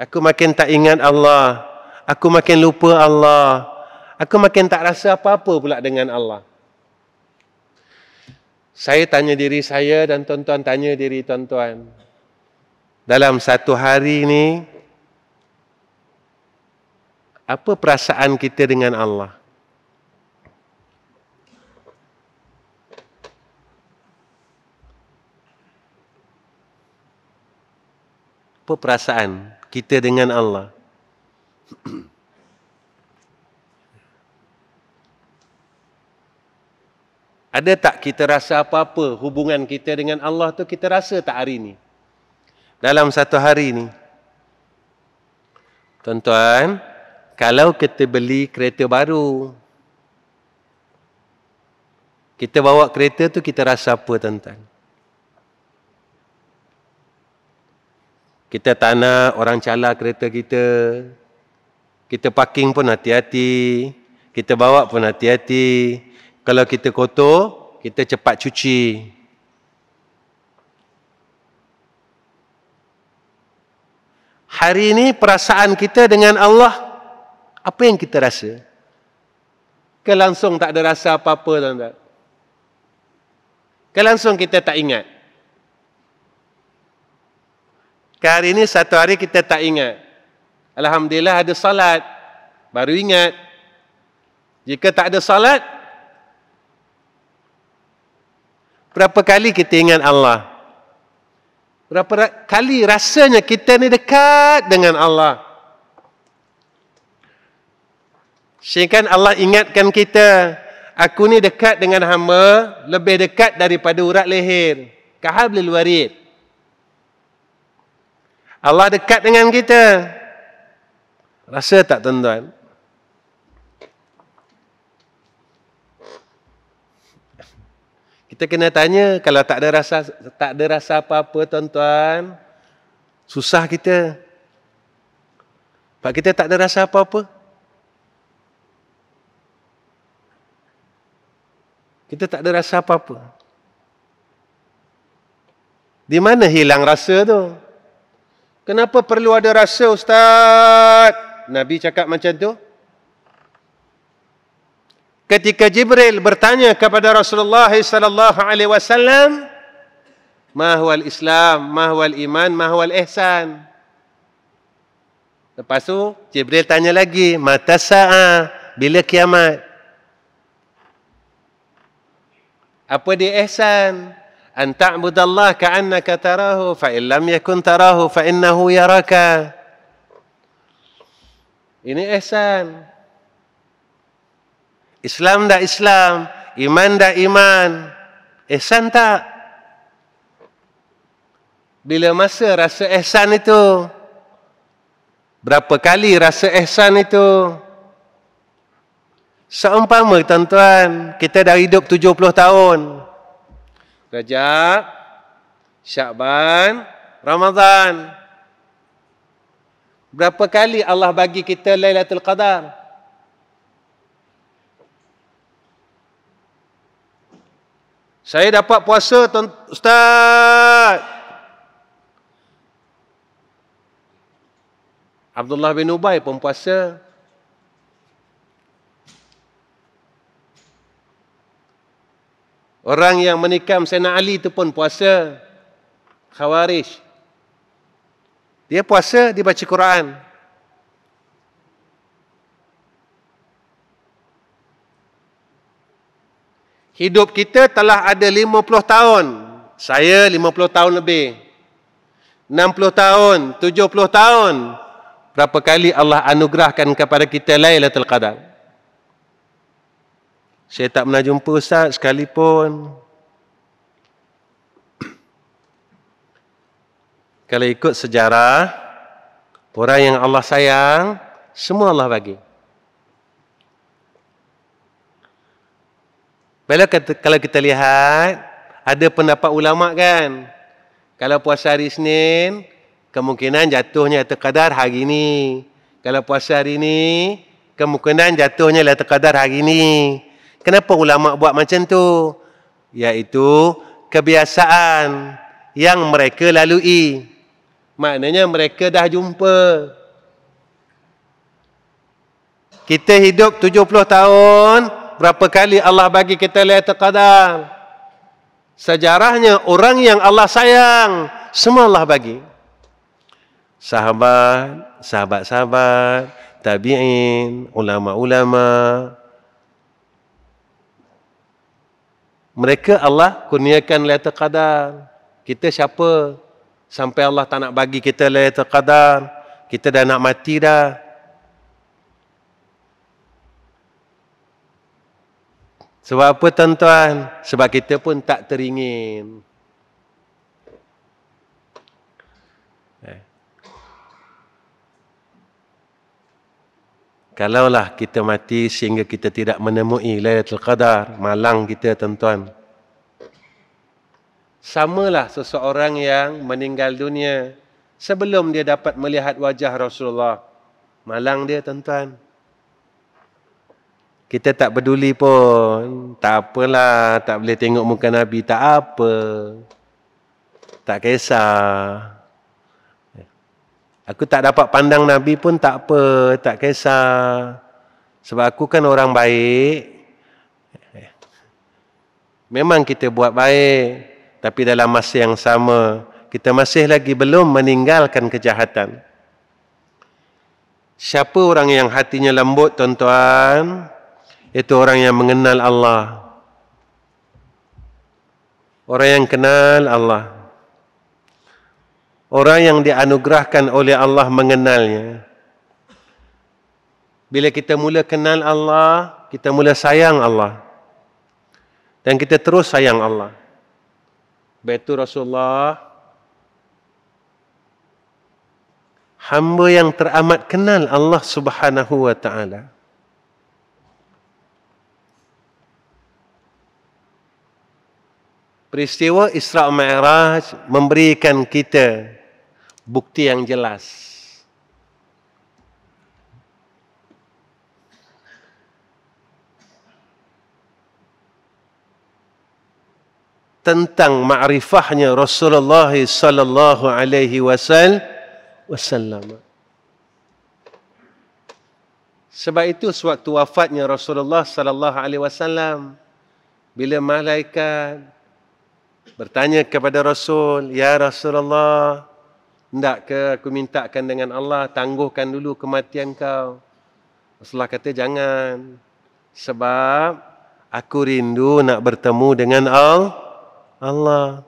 Aku makin tak ingat Allah. Aku makin lupa Allah. Aku makin tak rasa apa-apa pula dengan Allah. Saya tanya diri saya dan tuan-tuan tanya diri tuan-tuan. Dalam satu hari ini, apa perasaan kita dengan Allah? apa perasaan kita dengan Allah. Ada tak kita rasa apa-apa hubungan kita dengan Allah tu kita rasa tak hari ni? Dalam satu hari ni. Tuan-tuan, kalau kita beli kereta baru, kita bawa kereta tu kita rasa apa tuan-tuan? Kita tak nak orang cala kereta kita. Kita parking pun hati-hati. Kita bawa pun hati-hati. Kalau kita kotor, kita cepat cuci. Hari ini perasaan kita dengan Allah, apa yang kita rasa? Ke langsung tak ada rasa apa-apa, tuan-tuan? langsung kita tak ingat? Ke hari ini satu hari kita tak ingat. Alhamdulillah ada salat. Baru ingat. Jika tak ada salat. Berapa kali kita ingat Allah. Berapa kali rasanya kita ni dekat dengan Allah. Sehingga Allah ingatkan kita. Aku ni dekat dengan hamba. Lebih dekat daripada urat leher. Kahablil warid. Allah dekat dengan kita. Rasa tak tuan-tuan? Kita kena tanya kalau tak ada rasa tak ada rasa apa-apa tuan-tuan, susah kita. Sebab kita tak ada rasa apa-apa. Kita tak ada rasa apa-apa. Di mana hilang rasa tu? Kenapa perlu ada rasa ustaz? Nabi cakap macam tu. Ketika Jibril bertanya kepada Rasulullah sallallahu alaihi wasallam, mahwal Islam, mahwal iman, mahwal ihsan. Lepas tu Jibril tanya lagi, mata saa bila kiamat? Apa dia ihsan? أن تعبد الله كأنك تراه فإن لم يكن تراه فإنه يراك ini ihsan. Islam dah Islam, iman dah iman. Ihsan tak? Bila masa rasa ihsan itu? Berapa kali rasa ihsan itu? Seumpama tuan-tuan, kita dah hidup 70 tahun. Rajab, Syakban, Ramadhan. Berapa kali Allah bagi kita Lailatul Qadar? Saya dapat puasa Ustaz. Abdullah bin Ubay pun puasa. Orang yang menikam Sayyidina Ali itu pun puasa khawarij. Dia puasa, dia baca Quran. Hidup kita telah ada 50 tahun. Saya 50 tahun lebih. 60 tahun, 70 tahun. Berapa kali Allah anugerahkan kepada kita Lailatul Qadar? Saya tak pernah jumpa Ustaz sekalipun. Kalau ikut sejarah, orang yang Allah sayang, semua Allah bagi. Bila kata, kalau kita lihat, ada pendapat ulama kan? Kalau puasa hari Senin, kemungkinan jatuhnya terkadar hari ini. Kalau puasa hari ini, kemungkinan jatuhnya terkadar hari ini. Kenapa ulama buat macam tu? Yaitu kebiasaan yang mereka lalui. Maknanya mereka dah jumpa. Kita hidup 70 tahun, berapa kali Allah bagi kita lihat terkadar? Sejarahnya orang yang Allah sayang, semua Allah bagi. Sahabat, sahabat-sahabat, tabi'in, ulama-ulama, Mereka Allah kurniakan Laitul Qadar. Kita siapa? Sampai Allah tak nak bagi kita Laitul Qadar. Kita dah nak mati dah. Sebab apa tuan-tuan? Sebab kita pun tak teringin. Kalaulah kita mati sehingga kita tidak menemui Lailatul Qadar, malang kita tuan-tuan. Samalah seseorang yang meninggal dunia sebelum dia dapat melihat wajah Rasulullah. Malang dia tuan-tuan. Kita tak peduli pun. Tak apalah, tak boleh tengok muka Nabi, tak apa. Tak kisah. Aku tak dapat pandang Nabi pun tak apa, tak kisah. Sebab aku kan orang baik. Memang kita buat baik. Tapi dalam masa yang sama, kita masih lagi belum meninggalkan kejahatan. Siapa orang yang hatinya lembut, tuan-tuan? Itu orang yang mengenal Allah. Orang yang kenal Allah. Allah orang yang dianugerahkan oleh Allah mengenalnya. Bila kita mula kenal Allah, kita mula sayang Allah. Dan kita terus sayang Allah. Betul Rasulullah. Hamba yang teramat kenal Allah Subhanahu wa taala. Peristiwa Isra Mi'raj memberikan kita bukti yang jelas. tentang ma'rifahnya Rasulullah sallallahu alaihi wasallam. Sebab itu sewaktu wafatnya Rasulullah sallallahu alaihi wasallam bila malaikat bertanya kepada Rasul, "Ya Rasulullah, tidak ke aku mintakan dengan Allah tangguhkan dulu kematian kau. Rasulullah kata jangan. Sebab aku rindu nak bertemu dengan Al Allah.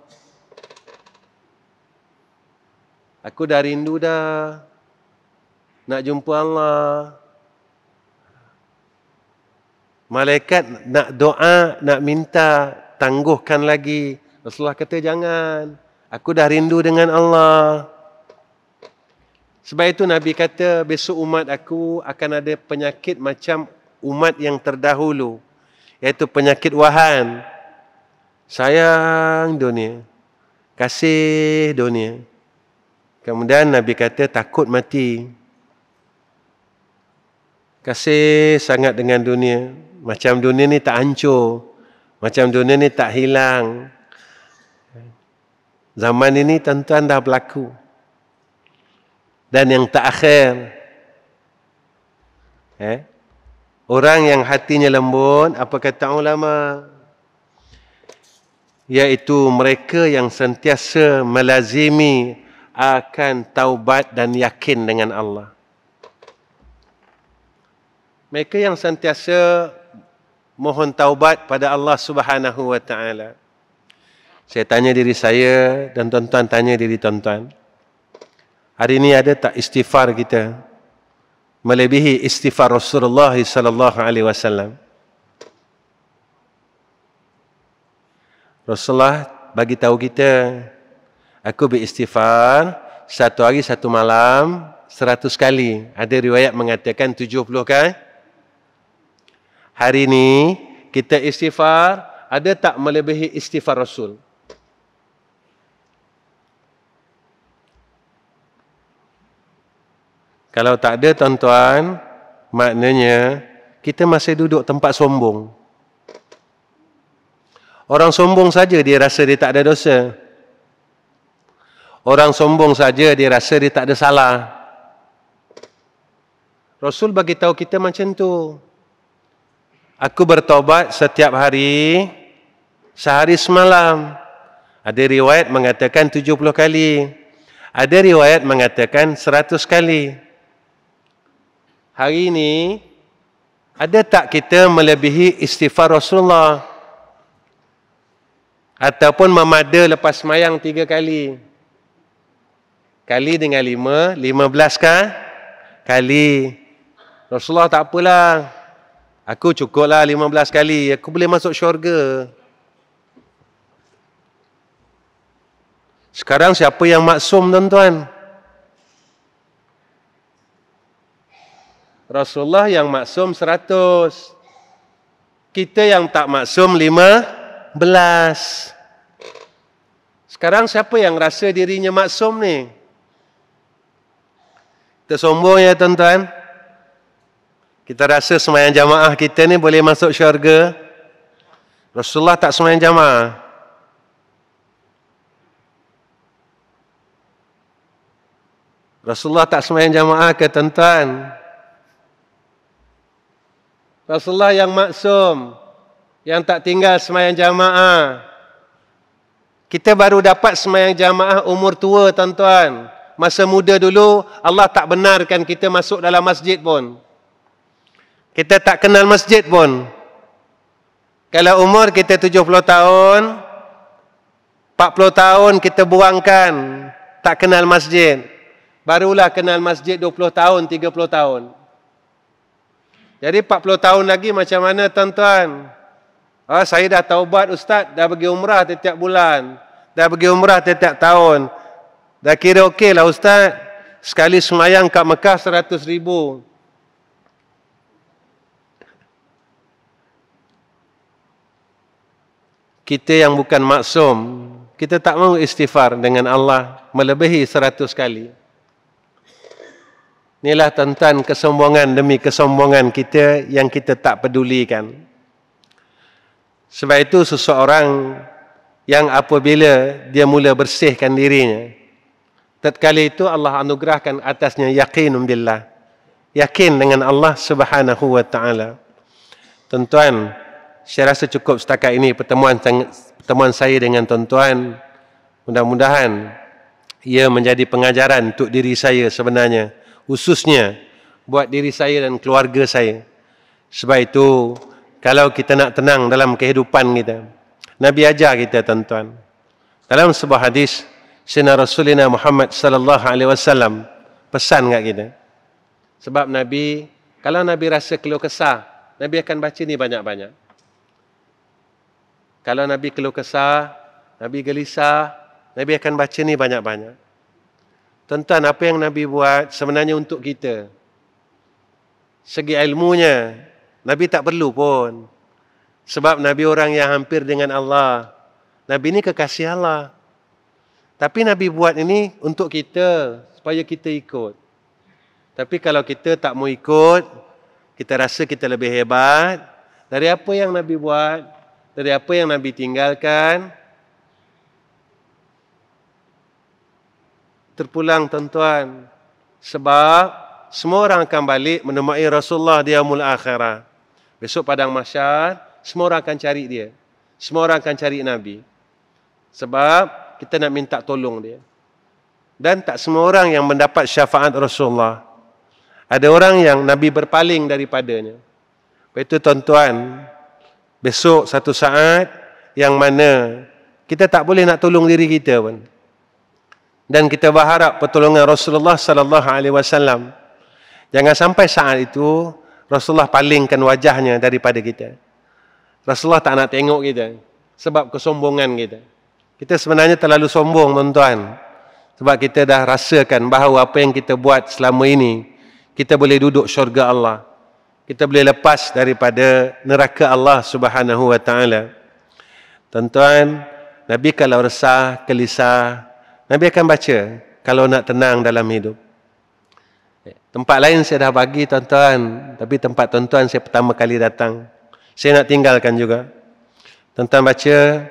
Aku dah rindu dah. Nak jumpa Allah. Malaikat nak doa, nak minta, tangguhkan lagi. Rasulullah kata jangan. Aku dah rindu dengan Allah. Sebab itu Nabi kata besok umat aku akan ada penyakit macam umat yang terdahulu. Iaitu penyakit wahan. Sayang dunia. Kasih dunia. Kemudian Nabi kata takut mati. Kasih sangat dengan dunia. Macam dunia ni tak hancur. Macam dunia ni tak hilang. Zaman ini tentuan dah berlaku dan yang terakhir eh orang yang hatinya lembut apa kata ulama Yaitu mereka yang sentiasa melazimi akan taubat dan yakin dengan Allah mereka yang sentiasa mohon taubat pada Allah Subhanahu wa taala saya tanya diri saya dan tuan-tuan tanya diri tuan-tuan Hari ini ada tak istighfar kita melebihi istighfar Rasulullah sallallahu alaihi wasallam? Rasulullah bagi tahu kita aku beristighfar satu hari satu malam seratus kali. Ada riwayat mengatakan tujuh puluh kali. Hari ini kita istighfar ada tak melebihi istighfar Rasul? Kalau tak ada tuan-tuan, maknanya kita masih duduk tempat sombong. Orang sombong saja dia rasa dia tak ada dosa. Orang sombong saja dia rasa dia tak ada salah. Rasul bagi tahu kita macam tu. Aku bertobat setiap hari sehari semalam. Ada riwayat mengatakan 70 kali. Ada riwayat mengatakan 100 kali hari ini ada tak kita melebihi istighfar Rasulullah ataupun memada lepas mayang tiga kali kali dengan lima lima belas kah kali Rasulullah tak apalah aku cukup lah lima belas kali aku boleh masuk syurga sekarang siapa yang maksum tuan-tuan Rasulullah yang maksum seratus, Kita yang tak maksum lima belas. Sekarang siapa yang rasa dirinya maksum ni? Kita sombong ya tuan-tuan. Kita rasa semayan jamaah kita ni boleh masuk syurga. Rasulullah tak semayan jamaah. Rasulullah tak semayan jamaah ke tuan-tuan? Rasulullah yang maksum. Yang tak tinggal semayang jamaah. Kita baru dapat semayang jamaah umur tua tuan-tuan. Masa muda dulu Allah tak benarkan kita masuk dalam masjid pun. Kita tak kenal masjid pun. Kalau umur kita 70 tahun, 40 tahun kita buangkan, tak kenal masjid. Barulah kenal masjid 20 tahun, 30 tahun. Jadi 40 tahun lagi macam mana tuan-tuan? Ha, saya dah taubat ustaz, dah pergi umrah setiap bulan. Dah pergi umrah setiap tahun. Dah kira okey lah ustaz. Sekali semayang kat Mekah 100 ribu. Kita yang bukan maksum, kita tak mahu istighfar dengan Allah melebihi 100 kali. Inilah tuan-tuan kesombongan demi kesombongan kita yang kita tak pedulikan. Sebab itu seseorang yang apabila dia mula bersihkan dirinya, tatkala itu Allah anugerahkan atasnya yaqinun billah. Yakin dengan Allah Subhanahu wa taala. Tuan-tuan, saya rasa cukup setakat ini pertemuan pertemuan saya dengan tuan-tuan. Mudah-mudahan ia menjadi pengajaran untuk diri saya sebenarnya khususnya buat diri saya dan keluarga saya. Sebab itu, kalau kita nak tenang dalam kehidupan kita, Nabi ajar kita tuan-tuan. Dalam sebuah hadis, Sina Rasulina Muhammad sallallahu alaihi wasallam pesan kat kita. Sebab Nabi, kalau Nabi rasa keluh kesah, Nabi akan baca ni banyak-banyak. Kalau Nabi keluh kesah, Nabi gelisah, Nabi akan baca ni banyak-banyak. Tentang apa yang Nabi buat sebenarnya untuk kita. Segi ilmunya, Nabi tak perlu pun. Sebab Nabi orang yang hampir dengan Allah. Nabi ini kekasih Allah. Tapi Nabi buat ini untuk kita. Supaya kita ikut. Tapi kalau kita tak mau ikut, kita rasa kita lebih hebat. Dari apa yang Nabi buat, dari apa yang Nabi tinggalkan, terpulang tuan-tuan sebab semua orang akan balik menemui Rasulullah di Yaumul Akhirah. Besok padang mahsyar, semua orang akan cari dia. Semua orang akan cari Nabi. Sebab kita nak minta tolong dia. Dan tak semua orang yang mendapat syafaat Rasulullah. Ada orang yang Nabi berpaling daripadanya. Lepas itu tuan-tuan, besok satu saat yang mana kita tak boleh nak tolong diri kita pun dan kita berharap pertolongan Rasulullah sallallahu alaihi wasallam. Jangan sampai saat itu Rasulullah palingkan wajahnya daripada kita. Rasulullah tak nak tengok kita sebab kesombongan kita. Kita sebenarnya terlalu sombong, tuan-tuan. Sebab kita dah rasakan bahawa apa yang kita buat selama ini, kita boleh duduk syurga Allah. Kita boleh lepas daripada neraka Allah Subhanahu wa taala. Tuan-tuan, Nabi kalau resah, kelisah, Nabi akan baca kalau nak tenang dalam hidup. Eh, tempat lain saya dah bagi tuan-tuan, tapi tempat tuan-tuan saya pertama kali datang. Saya nak tinggalkan juga. Tuan-tuan baca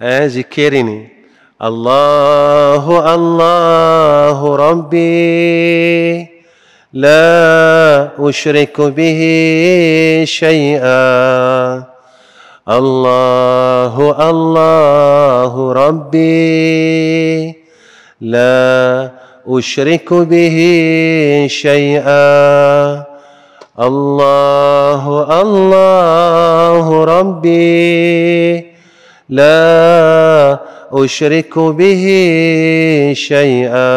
eh, zikir ini. Allahu Allahu Rabbi La ushriku bihi shay'a Allahu Allahu Rabbi لا أشرك به شيئا الله الله ربي لا أشرك به شيئا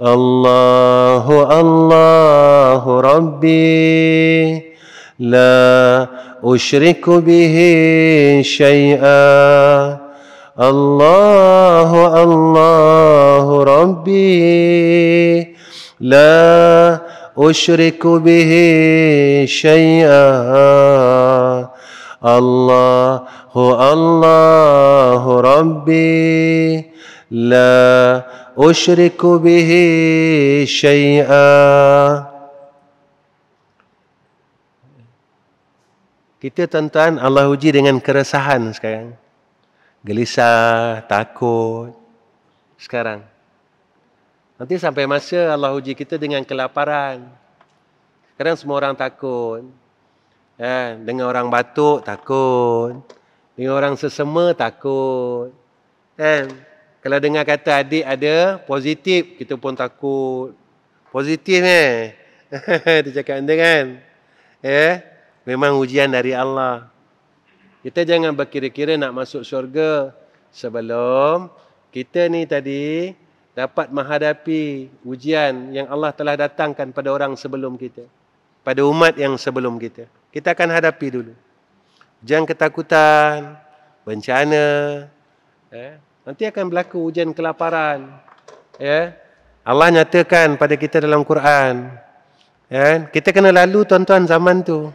الله الله ربي لا أشرك به شيئا الله الله ربي لا أشرك به شيئا الله الله ربي لا أشرك به شيئا Kita tuan-tuan Allah uji dengan keresahan sekarang. gelisah, takut. Sekarang. Nanti sampai masa Allah uji kita dengan kelaparan. Sekarang semua orang takut. Eh, dengan orang batuk, takut. Dengan orang sesama, takut. Eh, kalau dengar kata adik ada positif, kita pun takut. Positif eh. Dia cakap anda kan. Eh, memang ujian dari Allah. Kita jangan berkira-kira nak masuk syurga sebelum kita ni tadi dapat menghadapi ujian yang Allah telah datangkan pada orang sebelum kita. Pada umat yang sebelum kita. Kita akan hadapi dulu. Jangan ketakutan, bencana. Eh? Nanti akan berlaku ujian kelaparan. Eh? Allah nyatakan pada kita dalam Quran. Eh? Kita kena lalu tuan-tuan zaman tu.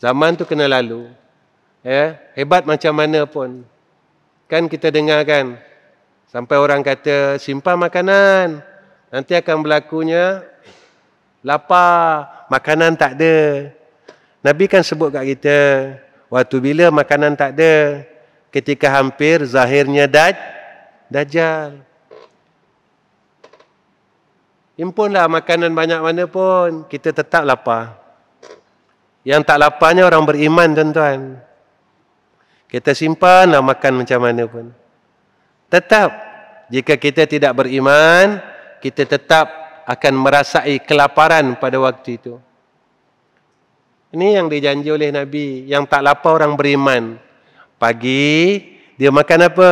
Zaman tu kena lalu ya, hebat macam mana pun. Kan kita dengar kan, sampai orang kata, simpan makanan, nanti akan berlakunya, lapar, makanan tak ada. Nabi kan sebut kat kita, waktu bila makanan tak ada, ketika hampir zahirnya daj, dajjal. Impunlah makanan banyak mana pun, kita tetap lapar. Yang tak laparnya orang beriman tuan-tuan. Kita simpan lah makan macam mana pun. Tetap, jika kita tidak beriman, kita tetap akan merasai kelaparan pada waktu itu. Ini yang dijanji oleh Nabi. Yang tak lapar orang beriman. Pagi, dia makan apa?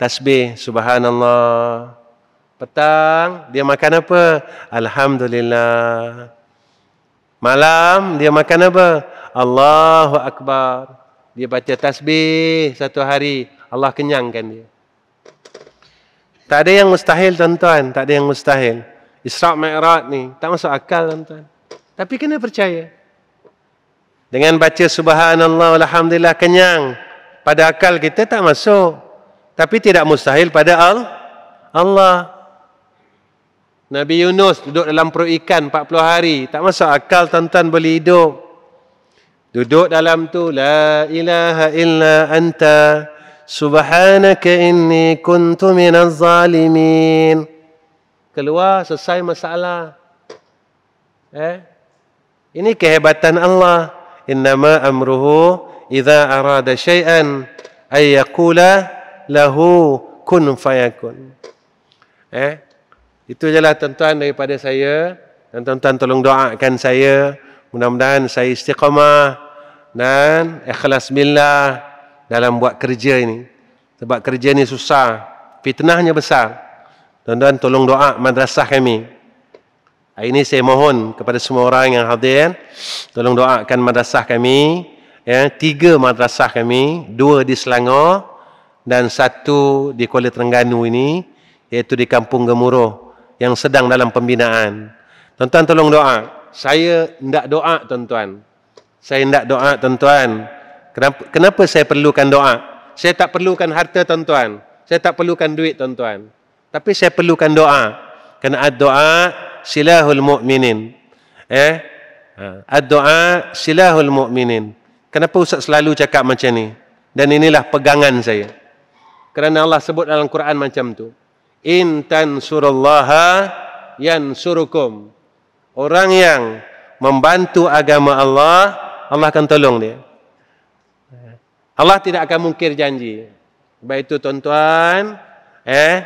Tasbih, subhanallah. Petang, dia makan apa? Alhamdulillah. Malam, dia makan apa? Allahu Akbar. Dia baca tasbih satu hari. Allah kenyangkan dia. Tak ada yang mustahil tuan-tuan. Tak ada yang mustahil. Isra' Mi'raj ni. Tak masuk akal tuan-tuan. Tapi kena percaya. Dengan baca subhanallah Alhamdulillah kenyang. Pada akal kita tak masuk. Tapi tidak mustahil pada al Allah. Nabi Yunus duduk dalam perut ikan 40 hari. Tak masuk akal tuan-tuan boleh hidup duduk dalam tu la ilaha illa anta subhanaka inni kuntu minaz zalimin keluar selesai masalah eh ini kehebatan Allah innama amruhu idza arada syai'an ay yaqula lahu kun fayakun eh itu jelah tuan-tuan daripada saya dan tuan-tuan tolong doakan saya Mudah-mudahan saya istiqamah dan ikhlas billah dalam buat kerja ini. Sebab kerja ini susah. Fitnahnya besar. Tuan-tuan tolong doa madrasah kami. Hari ini saya mohon kepada semua orang yang hadir. Tolong doakan madrasah kami. Ya, tiga madrasah kami. Dua di Selangor. Dan satu di Kuala Terengganu ini. Iaitu di Kampung Gemuruh. Yang sedang dalam pembinaan. Tuan-tuan tolong doa saya tidak doa tuan-tuan. Saya tidak doa tuan-tuan. Kenapa, kenapa saya perlukan doa? Saya tak perlukan harta tuan-tuan. Saya tak perlukan duit tuan-tuan. Tapi saya perlukan doa. Kerana ad-doa silahul mu'minin. Eh? Ha, ad-doa silahul mu'minin. Kenapa Ustaz selalu cakap macam ni? Dan inilah pegangan saya. Kerana Allah sebut dalam Quran macam tu. In tansurullaha yansurukum orang yang membantu agama Allah, Allah akan tolong dia. Allah tidak akan mungkir janji. Baik itu tuan-tuan, eh,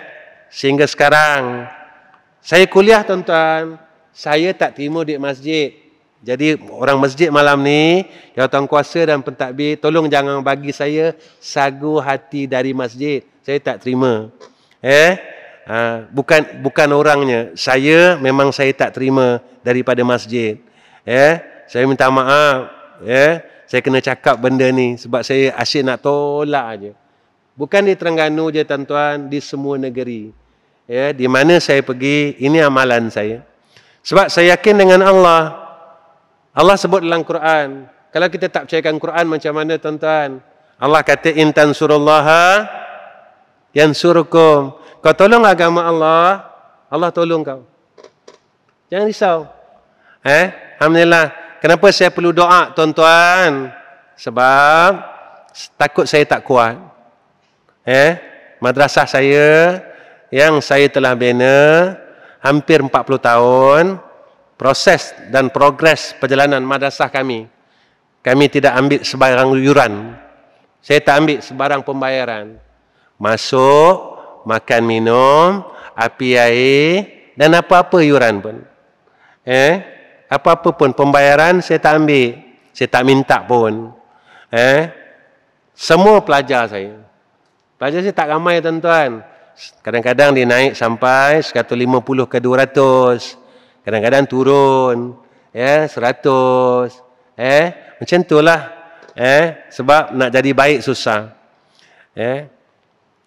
sehingga sekarang saya kuliah tuan-tuan, saya tak terima di masjid. Jadi orang masjid malam ni, ya tuan kuasa dan pentadbir, tolong jangan bagi saya sagu hati dari masjid. Saya tak terima. Eh, ha, bukan bukan orangnya saya memang saya tak terima daripada masjid eh saya minta maaf eh saya kena cakap benda ni sebab saya asyik nak tolak aje bukan di Terengganu je tuan-tuan di semua negeri eh di mana saya pergi ini amalan saya sebab saya yakin dengan Allah Allah sebut dalam Quran kalau kita tak percayakan Quran macam mana tuan-tuan Allah kata intan surullaha yang surukum kau tolong agama Allah, Allah tolong kau. Jangan risau. Eh, alhamdulillah. Kenapa saya perlu doa, tuan-tuan? Sebab takut saya tak kuat. Eh, madrasah saya yang saya telah bina hampir 40 tahun proses dan progres perjalanan madrasah kami. Kami tidak ambil sebarang yuran. Saya tak ambil sebarang pembayaran. Masuk makan minum, api air dan apa-apa yuran pun. Eh, apa-apa pun pembayaran saya tak ambil. Saya tak minta pun. Eh, semua pelajar saya. Pelajar saya tak ramai tuan-tuan. Kadang-kadang dia naik sampai 150 ke 200. Kadang-kadang turun ya eh, 100. Eh, macam itulah. Eh, sebab nak jadi baik susah. Eh,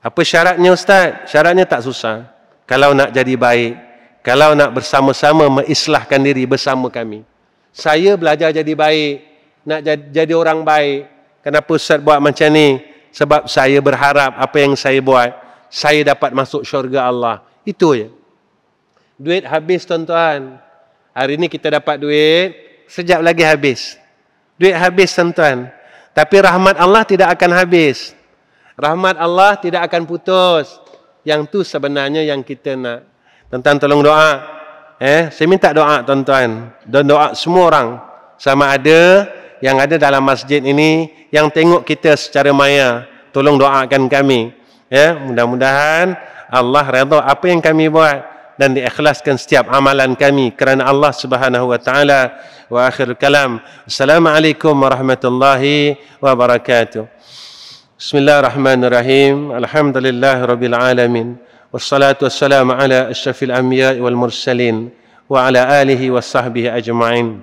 apa syaratnya Ustaz? Syaratnya tak susah. Kalau nak jadi baik, kalau nak bersama-sama mengislahkan diri bersama kami. Saya belajar jadi baik, nak jadi orang baik. Kenapa Ustaz buat macam ni? Sebab saya berharap apa yang saya buat, saya dapat masuk syurga Allah. Itu je. Duit habis tuan-tuan. Hari ni kita dapat duit, sejak lagi habis. Duit habis tuan-tuan. Tapi rahmat Allah tidak akan habis. Rahmat Allah tidak akan putus. Yang tu sebenarnya yang kita nak. tentang tolong doa. Eh, saya minta doa tuan-tuan. Dan doa semua orang. Sama ada yang ada dalam masjid ini. Yang tengok kita secara maya. Tolong doakan kami. Ya, eh, mudah-mudahan Allah redha apa yang kami buat dan diikhlaskan setiap amalan kami kerana Allah Subhanahu wa taala wa akhir kalam assalamualaikum warahmatullahi wabarakatuh Bismillahirrahmanirrahim. Alhamdulillah rabbil alamin. Wassalatu wassalamu ala asyrafil anbiya wal mursalin wa ala alihi washabbihi ajma'in.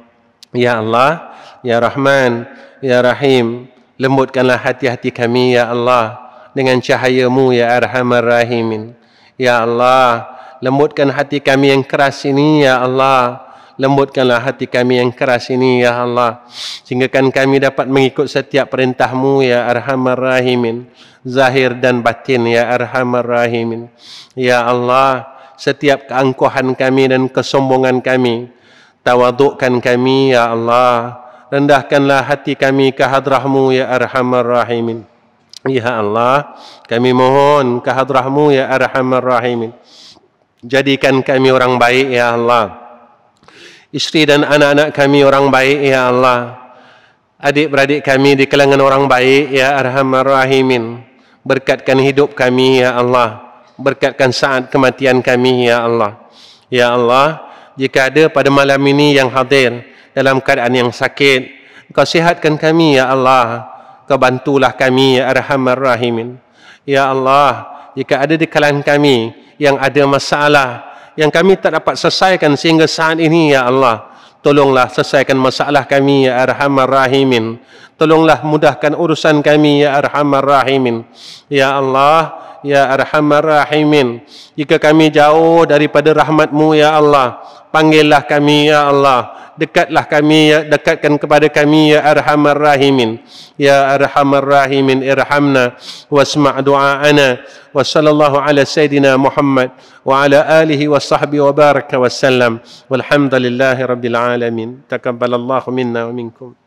Ya Allah, ya Rahman, ya Rahim, lembutkanlah hati-hati kami ya Allah dengan cahayamu ya Arhamar Rahimin. Ya Allah, lembutkan hati kami yang keras ini ya Allah lembutkanlah hati kami yang keras ini ya Allah sehinggakan kami dapat mengikut setiap perintahmu ya arhamar rahimin zahir dan batin ya arhamar rahimin ya Allah setiap keangkuhan kami dan kesombongan kami tawadukkan kami ya Allah rendahkanlah hati kami ke hadrahmu ya arhamar rahimin ya Allah kami mohon ke hadrahmu ya arhamar rahimin jadikan kami orang baik ya Allah Isteri dan anak-anak kami orang baik ya Allah. Adik-beradik kami di kalangan orang baik ya Arhamar Rahimin. Berkatkan hidup kami ya Allah. Berkatkan saat kematian kami ya Allah. Ya Allah, jika ada pada malam ini yang hadir dalam keadaan yang sakit, kau sihatkan kami ya Allah. Kau bantulah kami ya Arhamar Rahimin. Ya Allah, jika ada di kalangan kami yang ada masalah, yang kami tak dapat selesaikan sehingga saat ini ya Allah tolonglah selesaikan masalah kami ya arhamar rahimin tolonglah mudahkan urusan kami ya arhamar rahimin ya Allah ya arhamar rahimin jika kami jauh daripada rahmatMu ya Allah panggillah kami ya Allah dekatlah kami ya dekatkan kepada kami ya arhamar rahimin ya arhamar rahimin irhamna wasma' du'aana wa sallallahu ala sayidina muhammad wa ala alihi wa sahbihi wa baraka wa sallam walhamdulillahi rabbil alamin takabbalallahu minna wa minkum